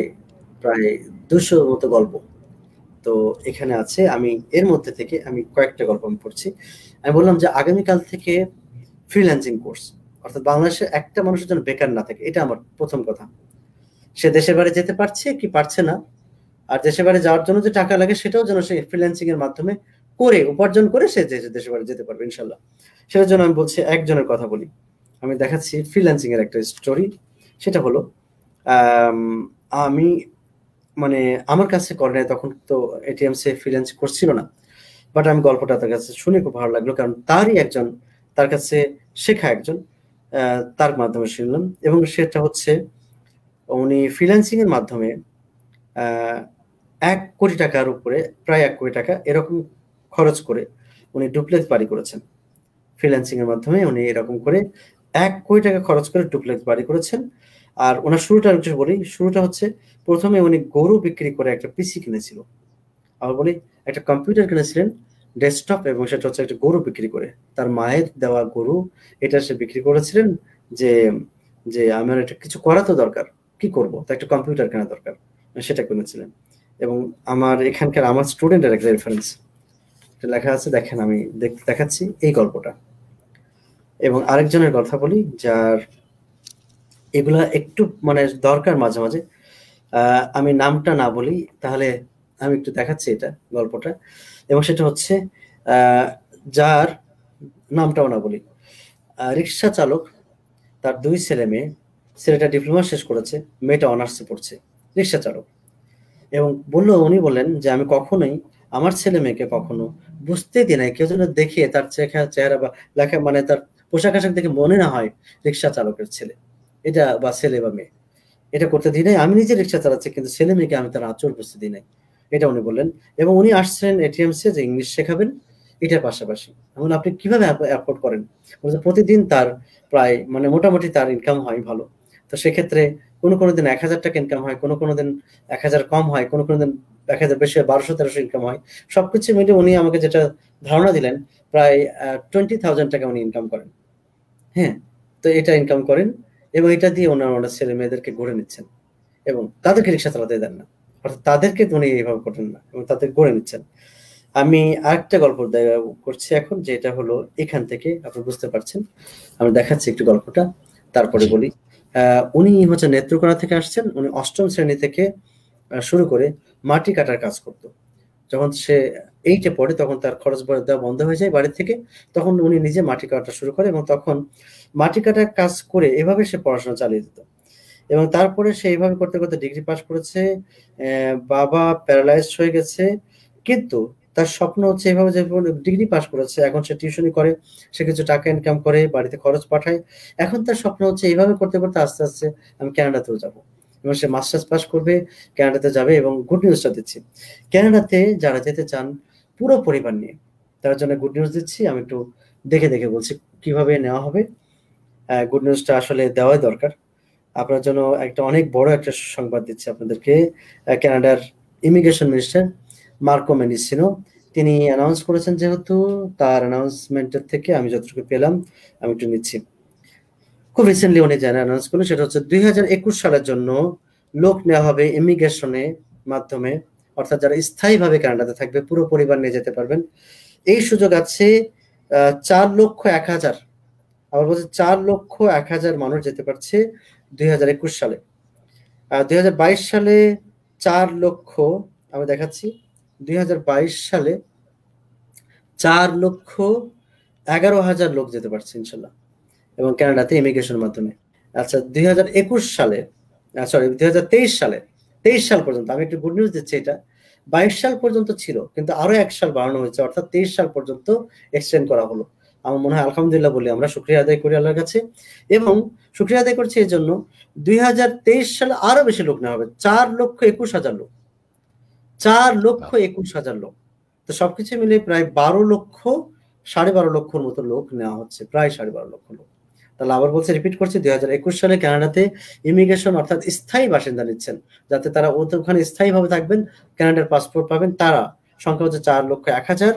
S1: প্রায় দুশোর মতো গল্প তো এখানে আছে আমি এর মধ্যে থেকে আমি কয়েকটা গল্প আমি পড়ছি আমি বললাম যে আগামীকাল থেকে ফ্রিল্যান্সিং কোর্স অর্থাৎ বাংলাদেশের একটা মানুষের জন্য বেকার না থাকে এটা আমার প্রথম কথা সে দেশের বাইরে যেতে পারছে কি পারছে না আর দেশের বাইরে যাওয়ার জন্য যে টাকা লাগে সেটাও যেন সে ফ্রিল্যান্সিং এর মাধ্যমে করে উপার্জন করে সে দেশে দেশের বাইরে যেতে পারবে ইনশাল্লাহ সেটার জন্য আমি বলছি একজনের কথা বলি আমি দেখাচ্ছি ফ্রিল্যান্সিং এর একটা স্টোরি সেটা হলো আমি মানে আমার কাছে করে নাই তখন তো এটিএম সে ফ্রিল্যান্স করছিল না বাট আমি গল্পটা তার কাছে শুনে খুব ভালো লাগলো কারণ তারই একজন তার কাছে শেখা একজন তার মাধ্যমে শুনলাম এবং সেটা হচ্ছে উনি ফ্রিল্যান্সিং এর মাধ্যমে এক কোটি টাকার উপরে প্রায় এক কোটি টাকা এরকম খরচ করে উনি ডুপ্লেক্স বাড়ি করেছেন ফ্রিল্যান্সিং এর মাধ্যমে উনি এরকম করে এক কোটি টাকা খরচ করে ডুপ্লেক্স বাড়ি করেছেন আর ওনার শুরুটা কিছু বলি শুরুটা হচ্ছে প্রথমে উনি গরু বিক্রি করে একটা পিসি কিনেছিল আবার বলি একটা কম্পিউটার কিনেছিলেন ডেস্কটপ এবং সেটা হচ্ছে একটা গরু বিক্রি করে তার মায়ের দেওয়া গরু এটা সে বিক্রি করেছিলেন যে যে আমার এটা কিছু করা তো দরকার কি করব তা একটা কম্পিউটার কেনা দরকার সেটা কিনেছিলেন এবং আমার এখানকার আমার স্টুডেন্টের একটা রেফারেন্স লেখা আছে দেখেন আমি দেখাচ্ছি এই গল্পটা এবং আরেকজনের কথা বলি যার এগুলো একটু মানে দরকার মাঝে মাঝে আমি নামটা না বলি তাহলে আমি একটু দেখাচ্ছি এটা গল্পটা এবং সেটা হচ্ছে যার নামটাও না বলি রিক্সা চালক তার দুই ছেলে মেয়ে ছেলেটা ডিপ্লোমা শেষ করেছে মেয়েটা অনার্সে পড়ছে রিক্সা চালক এবং বলল উনি বলেন যে আমি কখনোই আমার ছেলে মেয়েকে কখনো বুঝতে দিই নাই কেউ যেন দেখে তার চেখা চেহারা বা লেখা মানে তার পোশাক আশাক দেখে মনে না হয় রিক্সা চালকের ছেলে এটা বা ছেলে বা মেয়ে এটা করতে দিই নাই আমি নিজে রিক্সা চালাচ্ছি কিন্তু ছেলে মেয়েকে আমি তার আচর করতে দিই নাই এটা উনি বললেন এবং উনি আসছেন এটিএমসে যে ইংলিশ শেখাবেন এটার পাশাপাশি এখন আপনি কিভাবে অ্যাফোর্ড করেন প্রতিদিন তার প্রায় মানে মোটামুটি তার ইনকাম হয় ভালো তো সেক্ষেত্রে কোনো কোনো দিন এক হাজার টাকা ইনকাম হয় কোনো কোনো দিন এক হাজার কম হয় কোনো কোনো দিন এক হাজার বেশি হয় বারোশো তেরোশো ইনকাম হয় সব কিছু মিলে উনি আমাকে যেটা ধারণা দিলেন প্রায় টোয়েন্টি থাউজেন্ড টাকা উনি ইনকাম করেন হ্যাঁ তো এটা ইনকাম করেন এবং এটা দিয়ে ওনারা ওনার ছেলে মেয়েদেরকে গড়ে নিচ্ছেন এবং তাদেরকে রিক্সা চালাতে দেন না অর্থাৎ তাদেরকে উনি এইভাবে করেন না এবং তাদের গড়ে নিচ্ছেন আমি আরেকটা গল্প করছি এখন যেটা হলো এখান থেকে আপনি বুঝতে পারছেন আমি দেখাচ্ছি একটু গল্পটা তারপরে বলি উনি হচ্ছে নেত্রকোনা থেকে আসছেন উনি অষ্টম শ্রেণী থেকে শুরু করে মাটি কাটার কাজ করত যখন সে এইটে পড়ে তখন তার খরচ দেওয়া বন্ধ হয়ে যায় বাড়ি থেকে তখন উনি নিজে মাটি কাটা শুরু করে এবং তখন মাটি কাটার কাজ করে এভাবে সে পড়াশোনা চালিয়ে দিত এবং তারপরে সে এইভাবে করতে করতে ডিগ্রি পাস করেছে বাবা প্যারালাইজ হয়ে গেছে কিন্তু তার স্বপ্ন হচ্ছে এভাবে যে ডিগ্রি পাস করেছে এখন সে টিউশনই করে সে কিছু টাকা ইনকাম করে বাড়িতে খরচ পাঠায় এখন তার স্বপ্ন হচ্ছে এইভাবে করতে করতে আস্তে আস্তে আমি ক্যানাডাতেও যাবো এবং সে মাস্টার্স পাস করবে ক্যানাডাতে যাবে এবং গুড নিউজটা দিচ্ছি ক্যানাডাতে যারা যেতে চান পুরো পরিবার নিয়ে তার জন্য গুড নিউজ দিচ্ছি আমি একটু দেখে দেখে বলছি কিভাবে নেওয়া হবে গুড নিউজটা আসলে দেওয়াই দরকার আপনার জন্য একটা অনেক বড় একটা সংবাদ দিচ্ছি আপনাদেরকে ক্যানাডার ইমিগ্রেশন মিনিস্টার মার্কো মেনিসিনো তিনি অ্যানাউন্স করেছেন যেহেতু তার অ্যানাউন্সমেন্টের থেকে আমি যতটুকু পেলাম আমি একটু নিচ্ছি খুব রিসেন্টলি উনি যারা অ্যানাউন্স করলেন সেটা হচ্ছে দুই সালের জন্য লোক নেওয়া হবে ইমিগ্রেশনের মাধ্যমে অর্থাৎ যারা স্থায়ীভাবে কানাডাতে থাকবে পুরো পরিবার নিয়ে যেতে পারবেন এই সুযোগ আছে চার লক্ষ এক হাজার আবার বলছে চার লক্ষ এক হাজার মানুষ যেতে পারছে দুই হাজার একুশ সালে দুই হাজার বাইশ সালে চার লক্ষ আমি দেখাচ্ছি দুই হাজার বাইশ সালে চার লক্ষ এগারো হাজার লোক যেতে পারছে ইনশাল্লাহ এবং কানাডাতে ইমিগ্রেশনের মাধ্যমে আচ্ছা দুই সালে সরি দুই সালে তেইশ সাল পর্যন্ত আমি একটু গুড নিউজ দিচ্ছি এটা বাইশ সাল পর্যন্ত ছিল কিন্তু আরো এক সাল বাড়ানো হয়েছে অর্থাৎ তেইশ সাল পর্যন্ত এক্সটেন্ড করা হলো আমার মনে হয় আলহামদুলিল্লাহ বলি আমরা সুক্রিয়া আদায় করি আল্লাহর কাছে এবং সুক্রিয়া আদায় করছি এই জন্য দুই সালে আরো বেশি লোক নেওয়া হবে চার লক্ষ একুশ হাজার লোক চার লক্ষ একুশ হাজার লোক তো সবকিছু মিলে প্রায় বারো লক্ষ সাড়ে বারো লক্ষর মতো লোক নেওয়া হচ্ছে প্রায় সাড়ে বারো লক্ষ লোক তাহলে আবার বলছে রিপিট করছি দুই হাজার একুশ সালে কানাডাতে ইমিগ্রেশন অর্থাৎ স্থায়ী বাসিন্দা নিচ্ছেন যাতে তারা ওখানে স্থায়ীভাবে থাকবেন কানাডার পাসপোর্ট পাবেন তারা সংখ্যা হচ্ছে চার লক্ষ এক হাজার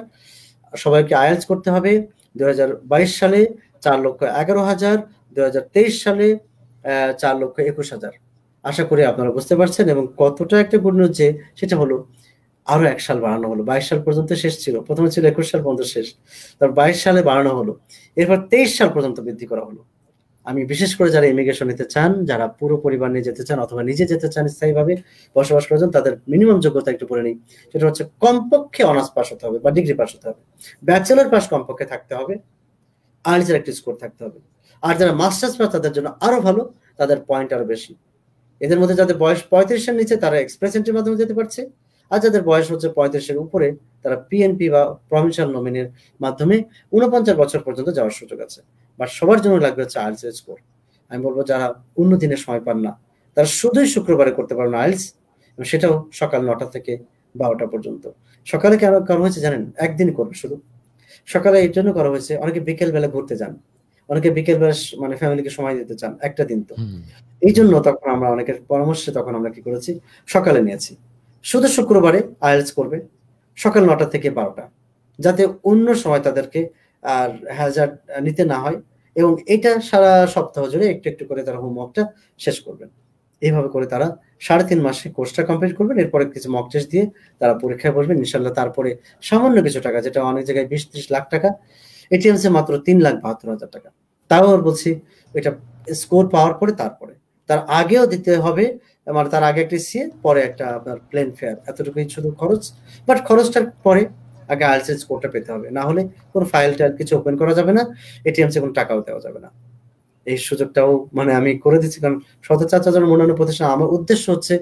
S1: সবাইকে আয়েলস করতে হবে দুই সালে চার লক্ষ এগারো হাজার দুই সালে চার লক্ষ একুশ হাজার আশা করি আপনারা বুঝতে পারছেন এবং কতটা একটা গুণ হচ্ছে যে সেটা হলো আরো এক সাল বাড়ানো হলো বাইশ সাল পর্যন্ত শেষ ছিল প্রথমে ছিল একুশ সাল পর্যন্ত শেষ তারপর বাইশ সালে বাড়ানো হলো এরপর তেইশ সাল পর্যন্ত বৃদ্ধি করা হলো আমি বিশেষ করে যারা ইমিগ্রেশন নিতে চান যারা পুরো পরিবার নিয়ে যেতে চান অথবা নিজে যেতে চান স্থায়ীভাবে বসবাস করেছেন তাদের মিনিমাম যোগ্যতা একটু বলে নিই সেটা হচ্ছে কমপক্ষে অনার্স পাস হতে হবে বা ডিগ্রি পাস হতে হবে ব্যাচেলর পাস কমপক্ষে থাকতে হবে আইএলটিএস একটি স্কোর থাকতে হবে আর যারা মাস্টার্স পাস তাদের জন্য আরো ভালো তাদের পয়েন্ট আরো বেশি এদের মধ্যে যাদের বয়স পঁয়ত্রিশের নিচে তারা এক্সপ্রেস এন্ট্রির মাধ্যমে যেতে পারছে আর যাদের বয়স হচ্ছে পঁয়ত্রিশের উপরে তারা পিএনপি বা প্রভিনশিয়াল নমিনির মাধ্যমে উনপঞ্চাশ বছর পর্যন্ত যাওয়ার সুযোগ আছে বা সবার জন্য লাগবে হচ্ছে আইলস স্কোর আমি বলবো যারা অন্য দিনে সময় পান না তারা শুধুই শুক্রবারে করতে পারবেন আইলস সেটাও সকাল নটা থেকে বারোটা পর্যন্ত সকালে কেন করা হয়েছে জানেন একদিন করবে শুধু সকালে এই জন্য করা হয়েছে অনেকে বিকেল বেলা ঘুরতে যান অনেকে বিকেল বেলা মানে ফ্যামিলিকে সময় দিতে চান একটা দিন তো এই জন্য তখন আমরা অনেকের পরামর্শে তখন আমরা কি করেছি সকালে নিয়েছি শুধু শুক্রবারে আয়েলস করবে সকাল নটা থেকে বারোটা যাতে অন্য সময় তাদেরকে আর হ্যাজার নিতে না হয় এবং এটা সারা সপ্তাহ জুড়ে একটু একটু করে তারা হোমওয়ার্কটা শেষ করবেন এইভাবে করে তারা সাড়ে তিন মাসে কোর্সটা কমপ্লিট করবেন এরপরে কিছু মক টেস্ট দিয়ে তারা পরীক্ষায় বসবেন ইনশাল্লাহ তারপরে সামান্য কিছু টাকা যেটা অনেক জায়গায় বিশ ত্রিশ লাখ টাকা এটি হচ্ছে মাত্র তিন লাখ বাহাত্তর হাজার টাকা তাও আর বলছি এটা স্কোর পাওয়ার পরে তারপরে তার আগেও দিতে হবে মানে তার আগে একটা সিএ পরে একটা আপনার প্লেন ফেয়ার এতটুকুই শুধু খরচ বাট খরচটার পরে আগে আইএলস কোডটা পেতে হবে না হলে কোনো ফাইল টাইল কিছু ওপেন করা যাবে না এটিএম সে কোনো টাকাও দেওয়া যাবে না এই সুযোগটাও মানে আমি করে দিচ্ছি কারণ শত চার জন মনোনয়ন প্রতিষ্ঠান আমার উদ্দেশ্য হচ্ছে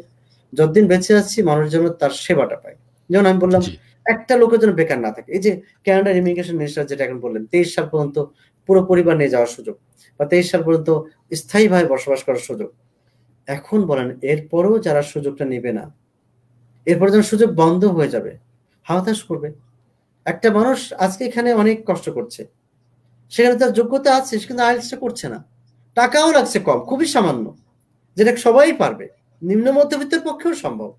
S1: যতদিন বেঁচে আছি মানুষের জন্য তার সেবাটা পাই যেমন আমি বললাম একটা লোকের জন্য বেকার না থাকে এই যে ক্যানাডার ইমিগ্রেশন মিনিস্টার যেটা এখন বললেন তেইশ সাল পর্যন্ত পুরো পরিবার নিয়ে যাওয়ার সুযোগ বা তেইশ সাল পর্যন্ত স্থায়ীভাবে বসবাস করার সুযোগ এখন বলেন এরপরও যারা সুযোগটা নেবে না এরপর যেন সুযোগ বন্ধ হয়ে যাবে হাওতাস করবে একটা মানুষ আজকে এখানে অনেক কষ্ট করছে সেখানে তার যোগ্যতা আছে কিন্তু আইলসটা করছে না টাকাও লাগছে কম খুবই সামান্য যেটা সবাই পারবে নিম্ন মধ্যবিত্তের পক্ষেও সম্ভব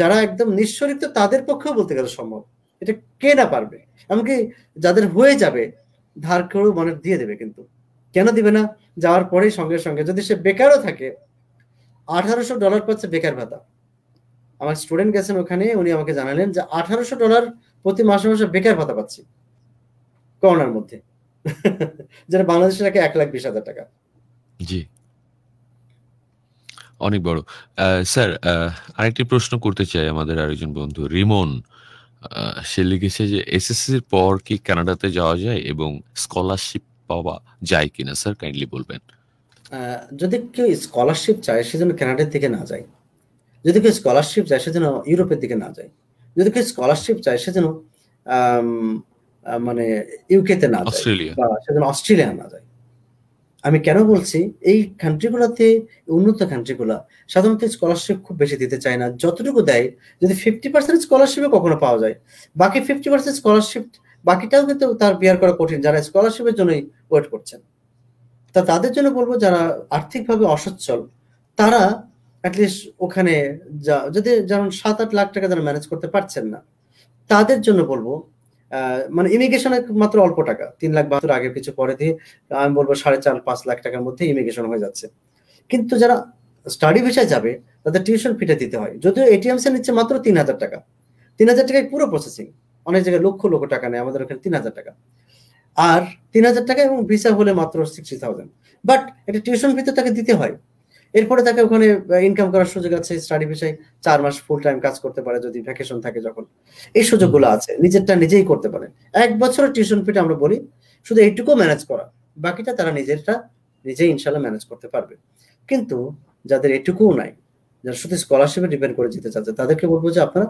S1: যারা একদম নিঃসরিত তাদের পক্ষেও বলতে গেলে সম্ভব এটা কে না পারবে এমনকি যাদের হয়ে যাবে ধার করেও মনে দিয়ে দেবে কিন্তু কেন দিবে না যাওয়ার পরেই সঙ্গে সঙ্গে যদি সে বেকারও থাকে আঠারোশো ডলার পাচ্ছে বেকার ভাতা আমার স্টুডেন্ট গেছেন ওখানে উনি আমাকে জানালেন যে আঠারোশো ডলার প্রতি মাসে মাসে বেকার ভাতা পাচ্ছি করোনার মধ্যে যেটা বাংলাদেশে রাখে এক লাখ বিশ হাজার টাকা
S2: জি অনেক বড় স্যার আরেকটি প্রশ্ন করতে চাই আমাদের আরেকজন বন্ধু রিমন সে লিখেছে যে এসএসসির পর কি কানাডাতে যাওয়া যায় এবং স্কলারশিপ পাওয়া যায় কিনা স্যার কাইন্ডলি বলবেন
S1: যদি কেউ স্কলারশিপ চায় সেজন্য কানাডার দিকে না যায় যদি কেউ স্কলারশিপ চায় সেজন্য ইউরোপের দিকে না যায় যদি কেউ স্কলারশিপ চায় সেজন্য মানে ইউকেতে না যায় সেজন্য অস্ট্রেলিয়া না যায় আমি কেন বলছি এই কান্ট্রিগুলোতে উন্নত কান্ট্রিগুলো সাধারণত স্কলারশিপ খুব বেশি দিতে চায় না যতটুকু দেয় যদি ফিফটি পার্সেন্ট স্কলারশিপে কখনো পাওয়া যায় বাকি ফিফটি পার্সেন্ট স্কলারশিপ বাকিটাও কিন্তু তার বিয়ার করা কঠিন যারা স্কলারশিপের জন্যই ওয়েট করছেন তা তাদের জন্য বলবো যারা আর্থিকভাবে অসচ্ছল তারা অ্যাটলিস্ট ওখানে যা যদি যেমন সাত আট লাখ টাকা যারা ম্যানেজ করতে পারছেন না তাদের জন্য বলবো মানে ইমিগ্রেশনের মাত্র অল্প টাকা তিন লাখ বাহাত্তর আগের কিছু পরে দিয়ে আমি বলবো সাড়ে চার পাঁচ লাখ টাকার মধ্যে ইমিগ্রেশন হয়ে যাচ্ছে কিন্তু যারা স্টাডি ভিসায় যাবে তাদের টিউশন ফিটে দিতে হয় যদিও এটিএম সে নিচ্ছে মাত্র তিন হাজার টাকা তিন হাজার টাকায় পুরো প্রসেসিং অনেক জায়গায় লক্ষ লক্ষ টাকা নেয় আমাদের ওখানে তিন হাজার টাকা আর তিন হাজার টাকা এবং ভিসা হলে মাত্র সিক্সটি থাউজেন্ড বাট একটা টিউশন ফিতে তাকে দিতে হয় এরপরে তাকে ওখানে ইনকাম করার সুযোগ আছে স্টাডি বিষয়ে চার মাস ফুল টাইম কাজ করতে পারে যদি ভ্যাকেশন থাকে যখন এই সুযোগগুলো আছে নিজেরটা নিজেই করতে পারে এক বছরের টিউশন ফিটা আমরা বলি শুধু এইটুকু ম্যানেজ করা বাকিটা তারা নিজেরটা নিজেই ইনশাল্লাহ ম্যানেজ করতে পারবে কিন্তু যাদের এটুকুও নাই যারা শুধু স্কলারশিপে ডিপেন্ড করে যেতে চাচ্ছে তাদেরকে বলবো যে আপনারা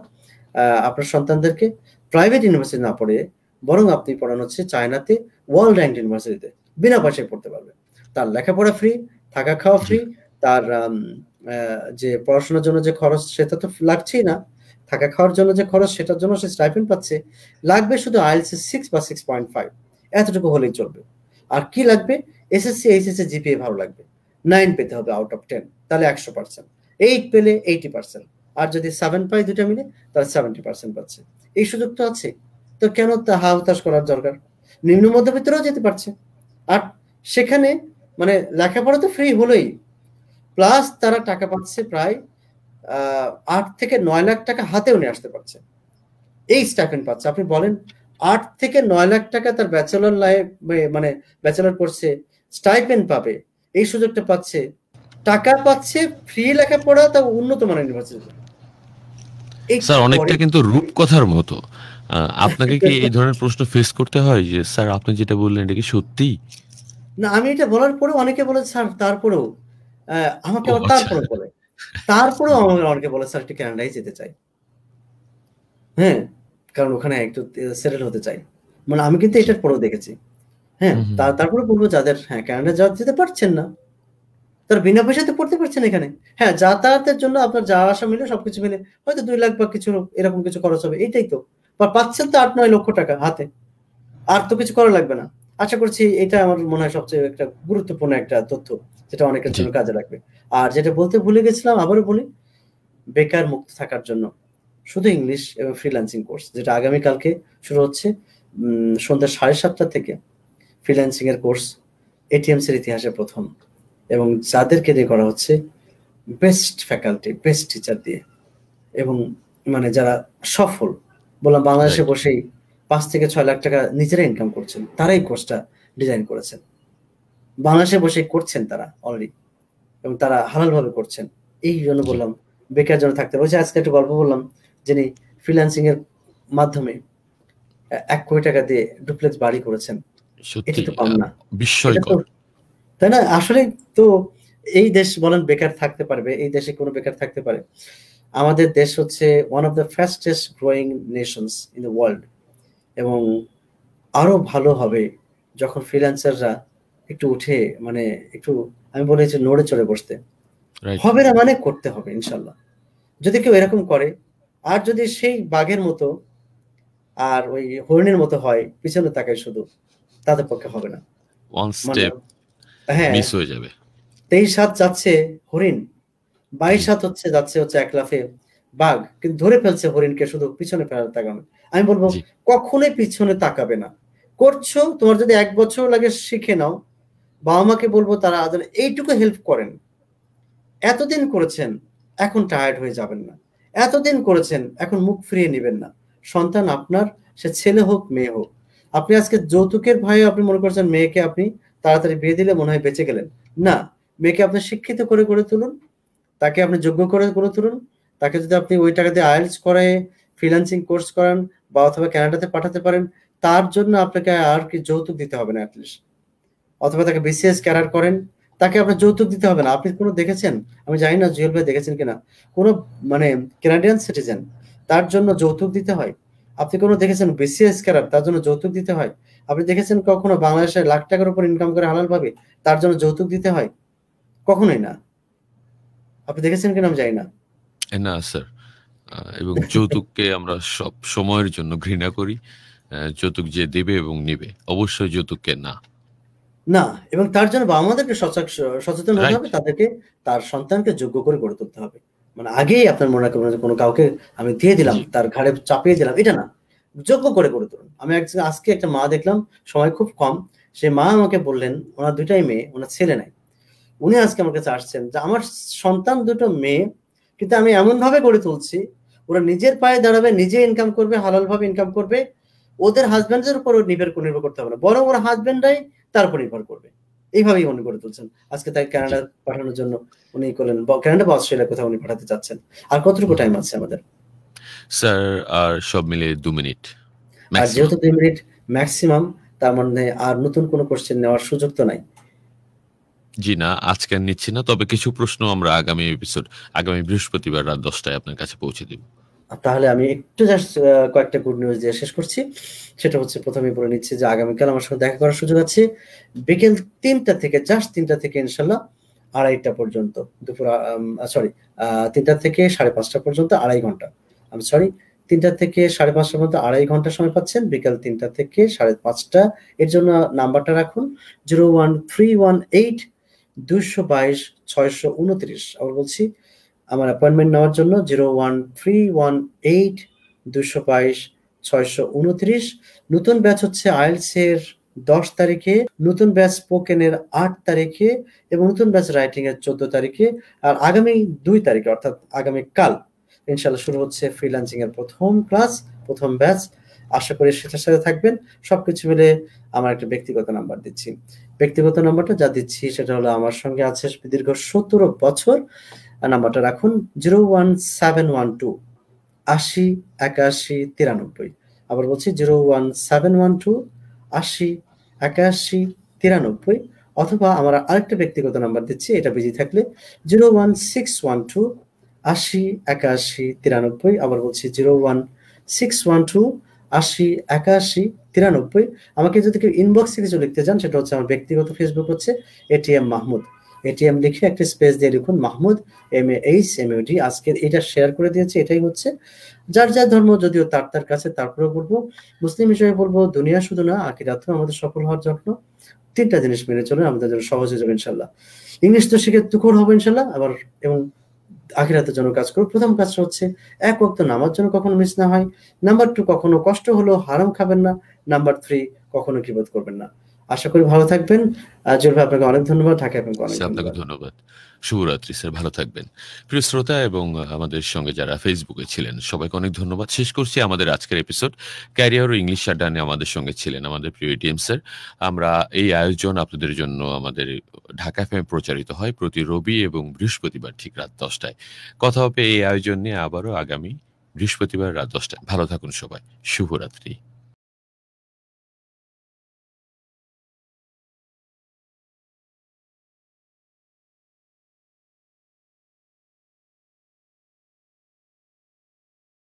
S1: আপনার সন্তানদেরকে প্রাইভেট ইউনিভার্সিটি না পড়ে বরং আপনি পড়ান হচ্ছে চায়নাতে ওয়ার্ল্ড র্যাঙ্ক ইউনিভার্সিটিতে বিনা পয়সায় পড়তে পারবেন তার লেখাপড়া ফ্রি থাকা খাওয়া ফ্রি তার যে পড়াশোনার জন্য যে খরচ সেটা তো লাগছেই না থাকা খাওয়ার জন্য যে খরচ সেটার জন্য সে স্টাইপেন্ড পাচ্ছে লাগবে শুধু আইএলসি সিক্স বা সিক্স পয়েন্ট ফাইভ এতটুকু হলেই চলবে আর কি লাগবে এসএসসি এইচএসসি জিপিএ ভালো লাগবে নাইন পেতে হবে আউট অফ টেন তাহলে একশো পার্সেন্ট এইট পেলে এইটি পার্সেন্ট আর যদি সেভেন পাই দুটা মিলে তাহলে সেভেন্টি পার্সেন্ট পাচ্ছে এই সুযোগ তো আছে তো কেন তা হা হতাশ করার দরকার নিম্ন মধ্যবিত্তরাও যেতে পারছে আর সেখানে মানে লেখাপড়া তো ফ্রি হলোই প্লাস তারা টাকা পাচ্ছে প্রায় আট থেকে নয় লাখ টাকা হাতেও নিয়ে আসতে পারছে এই স্টাইপেন্ড পাচ্ছে আপনি বলেন আট থেকে নয় লাখ টাকা তার ব্যাচেলর লাইফ মানে ব্যাচেলর পড়ছে স্টাইপেন্ড পাবে এই সুযোগটা পাচ্ছে টাকা পাচ্ছে ফ্রি লেখাপড়া তা উন্নত মানের ইউনিভার্সিটি স্যার অনেকটা
S2: কিন্তু রূপকথার মতো আপনাকে কি এই ধরনের প্রশ্ন ফেস করতে হয় যে স্যার আপনি যেটা বললেন এটা কি সত্যি
S1: না আমি এটা বলার পরে অনেকে বলে স্যার তারপরেও আমাকে তারপরে আচ্ছা। বলে তারপরেও আমাকে অনেকে বলে স্যার একটু ক্যানাডায় যেতে চাই হ্যাঁ কারণ ওখানে একটু সেটেল হতে চাই মানে আমি কিন্তু এটার পরেও দেখেছি হ্যাঁ তারপরে বলবো যাদের হ্যাঁ ক্যানাডা যাওয়া যেতে পারছেন না তোর বিনা পয়সাতে পড়তে পারছেন এখানে হ্যাঁ যাতায়াতের জন্য আপনার যাওয়া আসা মিলে সবকিছু মিলে হয়তো দুই লাখ বা কিছু এরকম কিছু খরচ হবে এটাই তো বা পাচ্ছেন তো আট নয় লক্ষ টাকা হাতে আর তো কিছু করা লাগবে না আশা করছি এটা আমার মনে হয় সবচেয়ে একটা গুরুত্বপূর্ণ একটা তথ্য যেটা অনেকের জন্য কাজে লাগবে আর যেটা বলতে ভুলে গেছিলাম আবারও বলি বেকার মুক্ত থাকার জন্য শুধু ইংলিশ এবং ফ্রিল্যান্সিং কোর্স যেটা আগামীকালকে শুরু হচ্ছে সন্ধ্যা সাড়ে সাতটা থেকে ফ্রিল্যান্সিং এর কোর্স এটিএমসির ইতিহাসে প্রথম এবং যাদেরকে দিয়ে করা হচ্ছে বেস্ট ফ্যাকাল্টি বেস্ট টিচার দিয়ে এবং মানে যারা সফল বললাম বাংলাদেশে বসেই পাঁচ থেকে ছয় লাখ টাকা নিজেরা ইনকাম করছেন তারাই কোর্সটা ডিজাইন করেছেন বাংলাদেশে বসে করছেন তারা অলরেডি এবং তারা হালালভাবে করছেন এই জন্য বললাম বেকার জন্য থাকতে পারছে আজকে একটু গল্প বললাম যিনি ফ্রিল্যান্সিং এর মাধ্যমে এক কোটি টাকা দিয়ে ডুপ্লেক্স বাড়ি করেছেন
S2: এটা তো পাম না বিস্ময়কর
S1: তাই না আসলে তো এই দেশ বলেন বেকার থাকতে পারবে এই দেশে কোনো বেকার থাকতে পারে আমাদের দেশ হচ্ছে one of the fastest growing nations in the world এবং আরও ভালো হবে যখন ফ্রিল্যান্সাররা একটু উঠে মানে একটু আমি বলেছি নড়ে চড়ে বসতে হবে না মানে করতে হবে ইনশাল্লাহ যদি কেউ এরকম করে আর যদি সেই বাঘের মতো আর ওই হরিণের মতো হয় পিছনে তাকায় শুধু তাদের পক্ষে হবে না
S2: ওয়ান মানে স্টেপ হ্যাঁ। মিস হয়ে যাবে
S1: তেইশ হাত যাচ্ছে হরিণ বাইশ হাত হচ্ছে যাচ্ছে হচ্ছে বাঘ কিন্তু ধরে ফেলছে হরিণকে শুধু পিছনে ফেরার তাকানো আমি বলবো কখনোই পিছনে তাকাবে না করছো তোমার যদি এক বছর লাগে শিখে নাও বাবা মাকে বলবো তারা যেন এইটুকু হেল্প করেন এতদিন করেছেন এখন টায়ার্ড হয়ে যাবেন না এতদিন করেছেন এখন মুখ ফিরিয়ে নেবেন না সন্তান আপনার সে ছেলে হোক মেয়ে হোক আপনি আজকে যৌতুকের ভাই আপনি মনে করছেন মেয়েকে আপনি তাড়াতাড়ি বিয়ে দিলে মনে হয় বেঁচে গেলেন না মেয়েকে আপনি শিক্ষিত করে গড়ে তুলুন তাকে আপনি যোগ্য করে গড়ে তুলুন তাকে যদি আপনি ওই টাকা দিয়ে আয়েলস করায় ফ্রিলান্সিং কোর্স করান বা অথবা ক্যানাডাতে পাঠাতে পারেন তার জন্য আপনাকে আর কি যৌতুক দিতে হবে না অ্যাটলিস্ট অথবা তাকে বিসিএস ক্যারার করেন তাকে আপনার যৌতুক দিতে হবে না আপনি কোনো দেখেছেন আমি জানি না জুয়েল ভাই দেখেছেন কিনা কোনো মানে ক্যানাডিয়ান সিটিজেন তার জন্য যৌতুক দিতে হয় আপনি কোনো দেখেছেন বিসিএস ক্যারার তার জন্য যৌতুক দিতে হয় আপনি দেখেছেন কখনো বাংলাদেশে লাখ টাকার উপর ইনকাম করে হালাল পাবে তার জন্য যৌতুক দিতে হয় কখনোই না আপনি দেখেছেন কিনা আমি জানি না
S2: না স্যার এবং যৌতুককে আমরা সব সময়ের জন্য ঘৃণা করি যৌতুক যে দেবে এবং নেবে অবশ্যই যৌতুককে না
S1: না এবং তার জন্য বাবা মাদেরকে সচেতন হতে হবে তাদেরকে তার সন্তানকে যোগ্য করে গড়ে তুলতে হবে মানে আগেই আপনার মনে করবেন কোনো কাউকে আমি দিয়ে দিলাম তার ঘাড়ে চাপিয়ে দিলাম এটা না যোগ্য করে গড়ে তুলুন আমি আজকে একটা মা দেখলাম সময় খুব কম সে মা আমাকে বললেন ওনার দুইটাই মেয়ে ওনার ছেলে নাই উনি আজকে আমার কাছে আসছেন যে আমার সন্তান দুটো মেয়ে কিন্তু আমি এমনভাবে গড়ে তুলছি ওরা নিজের পায়ে দাঁড়াবে নিজে ইনকাম করবে হালালভাবে ইনকাম করবে ওদের হাজব্যান্ডের উপর নির্ভর নির্ভর করতে হবে না বরং ওরা হাজব্যান্ডাই তার উপর নির্ভর করবে এইভাবেই উনি গড়ে তুলছেন আজকে তাকে কানাডা পাঠানোর জন্য উনি করলেন কানাডা বা অস্ট্রেলিয়া কোথাও উনি পাঠাতে চাচ্ছেন আর কতটুকু টাইম আছে আমাদের
S2: স্যার আর সব মিলিয়ে দু মিনিট
S1: আর যেহেতু দুই মিনিট ম্যাক্সিমাম তার মানে আর নতুন কোনো কোশ্চেন নেওয়ার সুযোগ তো নাই
S2: জি না আজকে আর নিচ্ছি না তবে কিছু প্রশ্ন আমরা আগামী এপিসোড আগামী বৃহস্পতিবার রাত দশটায় আপনার কাছে পৌঁছে দেব
S1: তাহলে আমি একটু জাস্ট কয়েকটা গুড নিউজ দিয়ে শেষ করছি সেটা হচ্ছে প্রথমে বলে নিচ্ছি যে আগামীকাল আমার সঙ্গে দেখা করার সুযোগ আছে বিকেল তিনটা থেকে জাস্ট তিনটা থেকে ইনশাল্লাহ আড়াইটা পর্যন্ত দুপুর সরি তিনটা থেকে সাড়ে পাঁচটা পর্যন্ত আড়াই ঘন্টা আমি সরি তিনটা থেকে সাড়ে পাঁচটার মধ্যে আড়াই ঘন্টা সময় পাচ্ছেন বিকাল তিনটা থেকে সাড়ে পাঁচটা এর জন্য নাম্বারটা রাখুন zero one three one eight দুশো বাইশ ছয়শো উনত্রিশ আবার বলছি আমার অ্যাপয়েন্টমেন্ট নেওয়ার জন্য zero one three one eight দুশো বাইশ ছয়শো উনত্রিশ নতুন ব্যাচ হচ্ছে আইলসের দশ তারিখে নতুন ব্যাচ স্পোকেনের আট তারিখে এবং নতুন ব্যাচ রাইটিং এর চোদ্দ তারিখে আর আগামী দুই তারিখে অর্থাৎ আগামীকাল ইনশাল্লাহ শুরু হচ্ছে ফ্রিলান্সিং এর প্রথম ক্লাস প্রথম ব্যাচ আশা করি সেটার সাথে থাকবেন সবকিছু মিলে আমার একটা ব্যক্তিগত নাম্বার দিচ্ছি ব্যক্তিগত নাম্বারটা যা দিচ্ছি সেটা হলো আমার সঙ্গে আছে দীর্ঘ সতেরো বছর নাম্বারটা রাখুন zero one seven one two আশি একাশি তিরানব্বই আবার বলছি zero one seven one two আশি একাশি তিরানব্বই অথবা আমার আরেকটা ব্যক্তিগত নাম্বার দিচ্ছি এটা বিজি থাকলে zero one six one two আশি একাশি তিরানব্বই আবার বলছি zero one six one two আশি একাশি তিরানব্বই আমাকে যদি কেউ ইনবক্সে কিছু লিখতে চান সেটা হচ্ছে আমার ব্যক্তিগত ফেসবুক হচ্ছে এটিএম মাহমুদ এটিএম লিখে একটা স্পেস দিয়ে লিখুন Mahmud M H M U D আজকের এটা শেয়ার করে দিয়েছে এটাই হচ্ছে যার যার ধর্ম যদিও তার তার কাছে তারপরেও বলবো মুসলিম হিসেবে বলবো দুনিয়া শুধু না রাত আমাদের সফল হওয়ার জন্য তিনটা জিনিস মেনে চলুন আমাদের জন্য সহজ হয়ে যাবে ইনশাল্লাহ ইংলিশ তো শিখে তুকর হবে ইনশাল্লাহ আবার এবং আখিরাতের জন্য কাজ করো প্রথম কাজটা হচ্ছে এক অক্ত নামার জন্য কখনো মিস না হয় নাম্বার টু কখনো কষ্ট হলো হারাম খাবেন না নাম্বার থ্রি কখনো কিবোধ করবেন না আশা করি ভালো থাকবেন জুলফা আপনাকে অনেক ধন্যবাদ ঢাকা এবং আপনাকে
S2: ধন্যবাদ শুভরাত্রি স্যার ভালো থাকবেন প্রিয় শ্রোতা এবং আমাদের সঙ্গে যারা ফেসবুকে ছিলেন সবাইকে অনেক ধন্যবাদ শেষ করছি আমাদের আজকের এপিসোড ক্যারিয়ার ও ইংলিশ শাডানে আমাদের সঙ্গে ছিলেন আমাদের প্রিয় এটিএম স্যার আমরা এই আয়োজন আপনাদের জন্য আমাদের ঢাকা ফেমে প্রচারিত হয় প্রতি রবি এবং বৃহস্পতিবার ঠিক রাত দশটায় কথা হবে এই আয়োজন নিয়ে আবারও আগামী বৃহস্পতিবার রাত দশটায় ভালো থাকুন সবাই শুভরাত্রি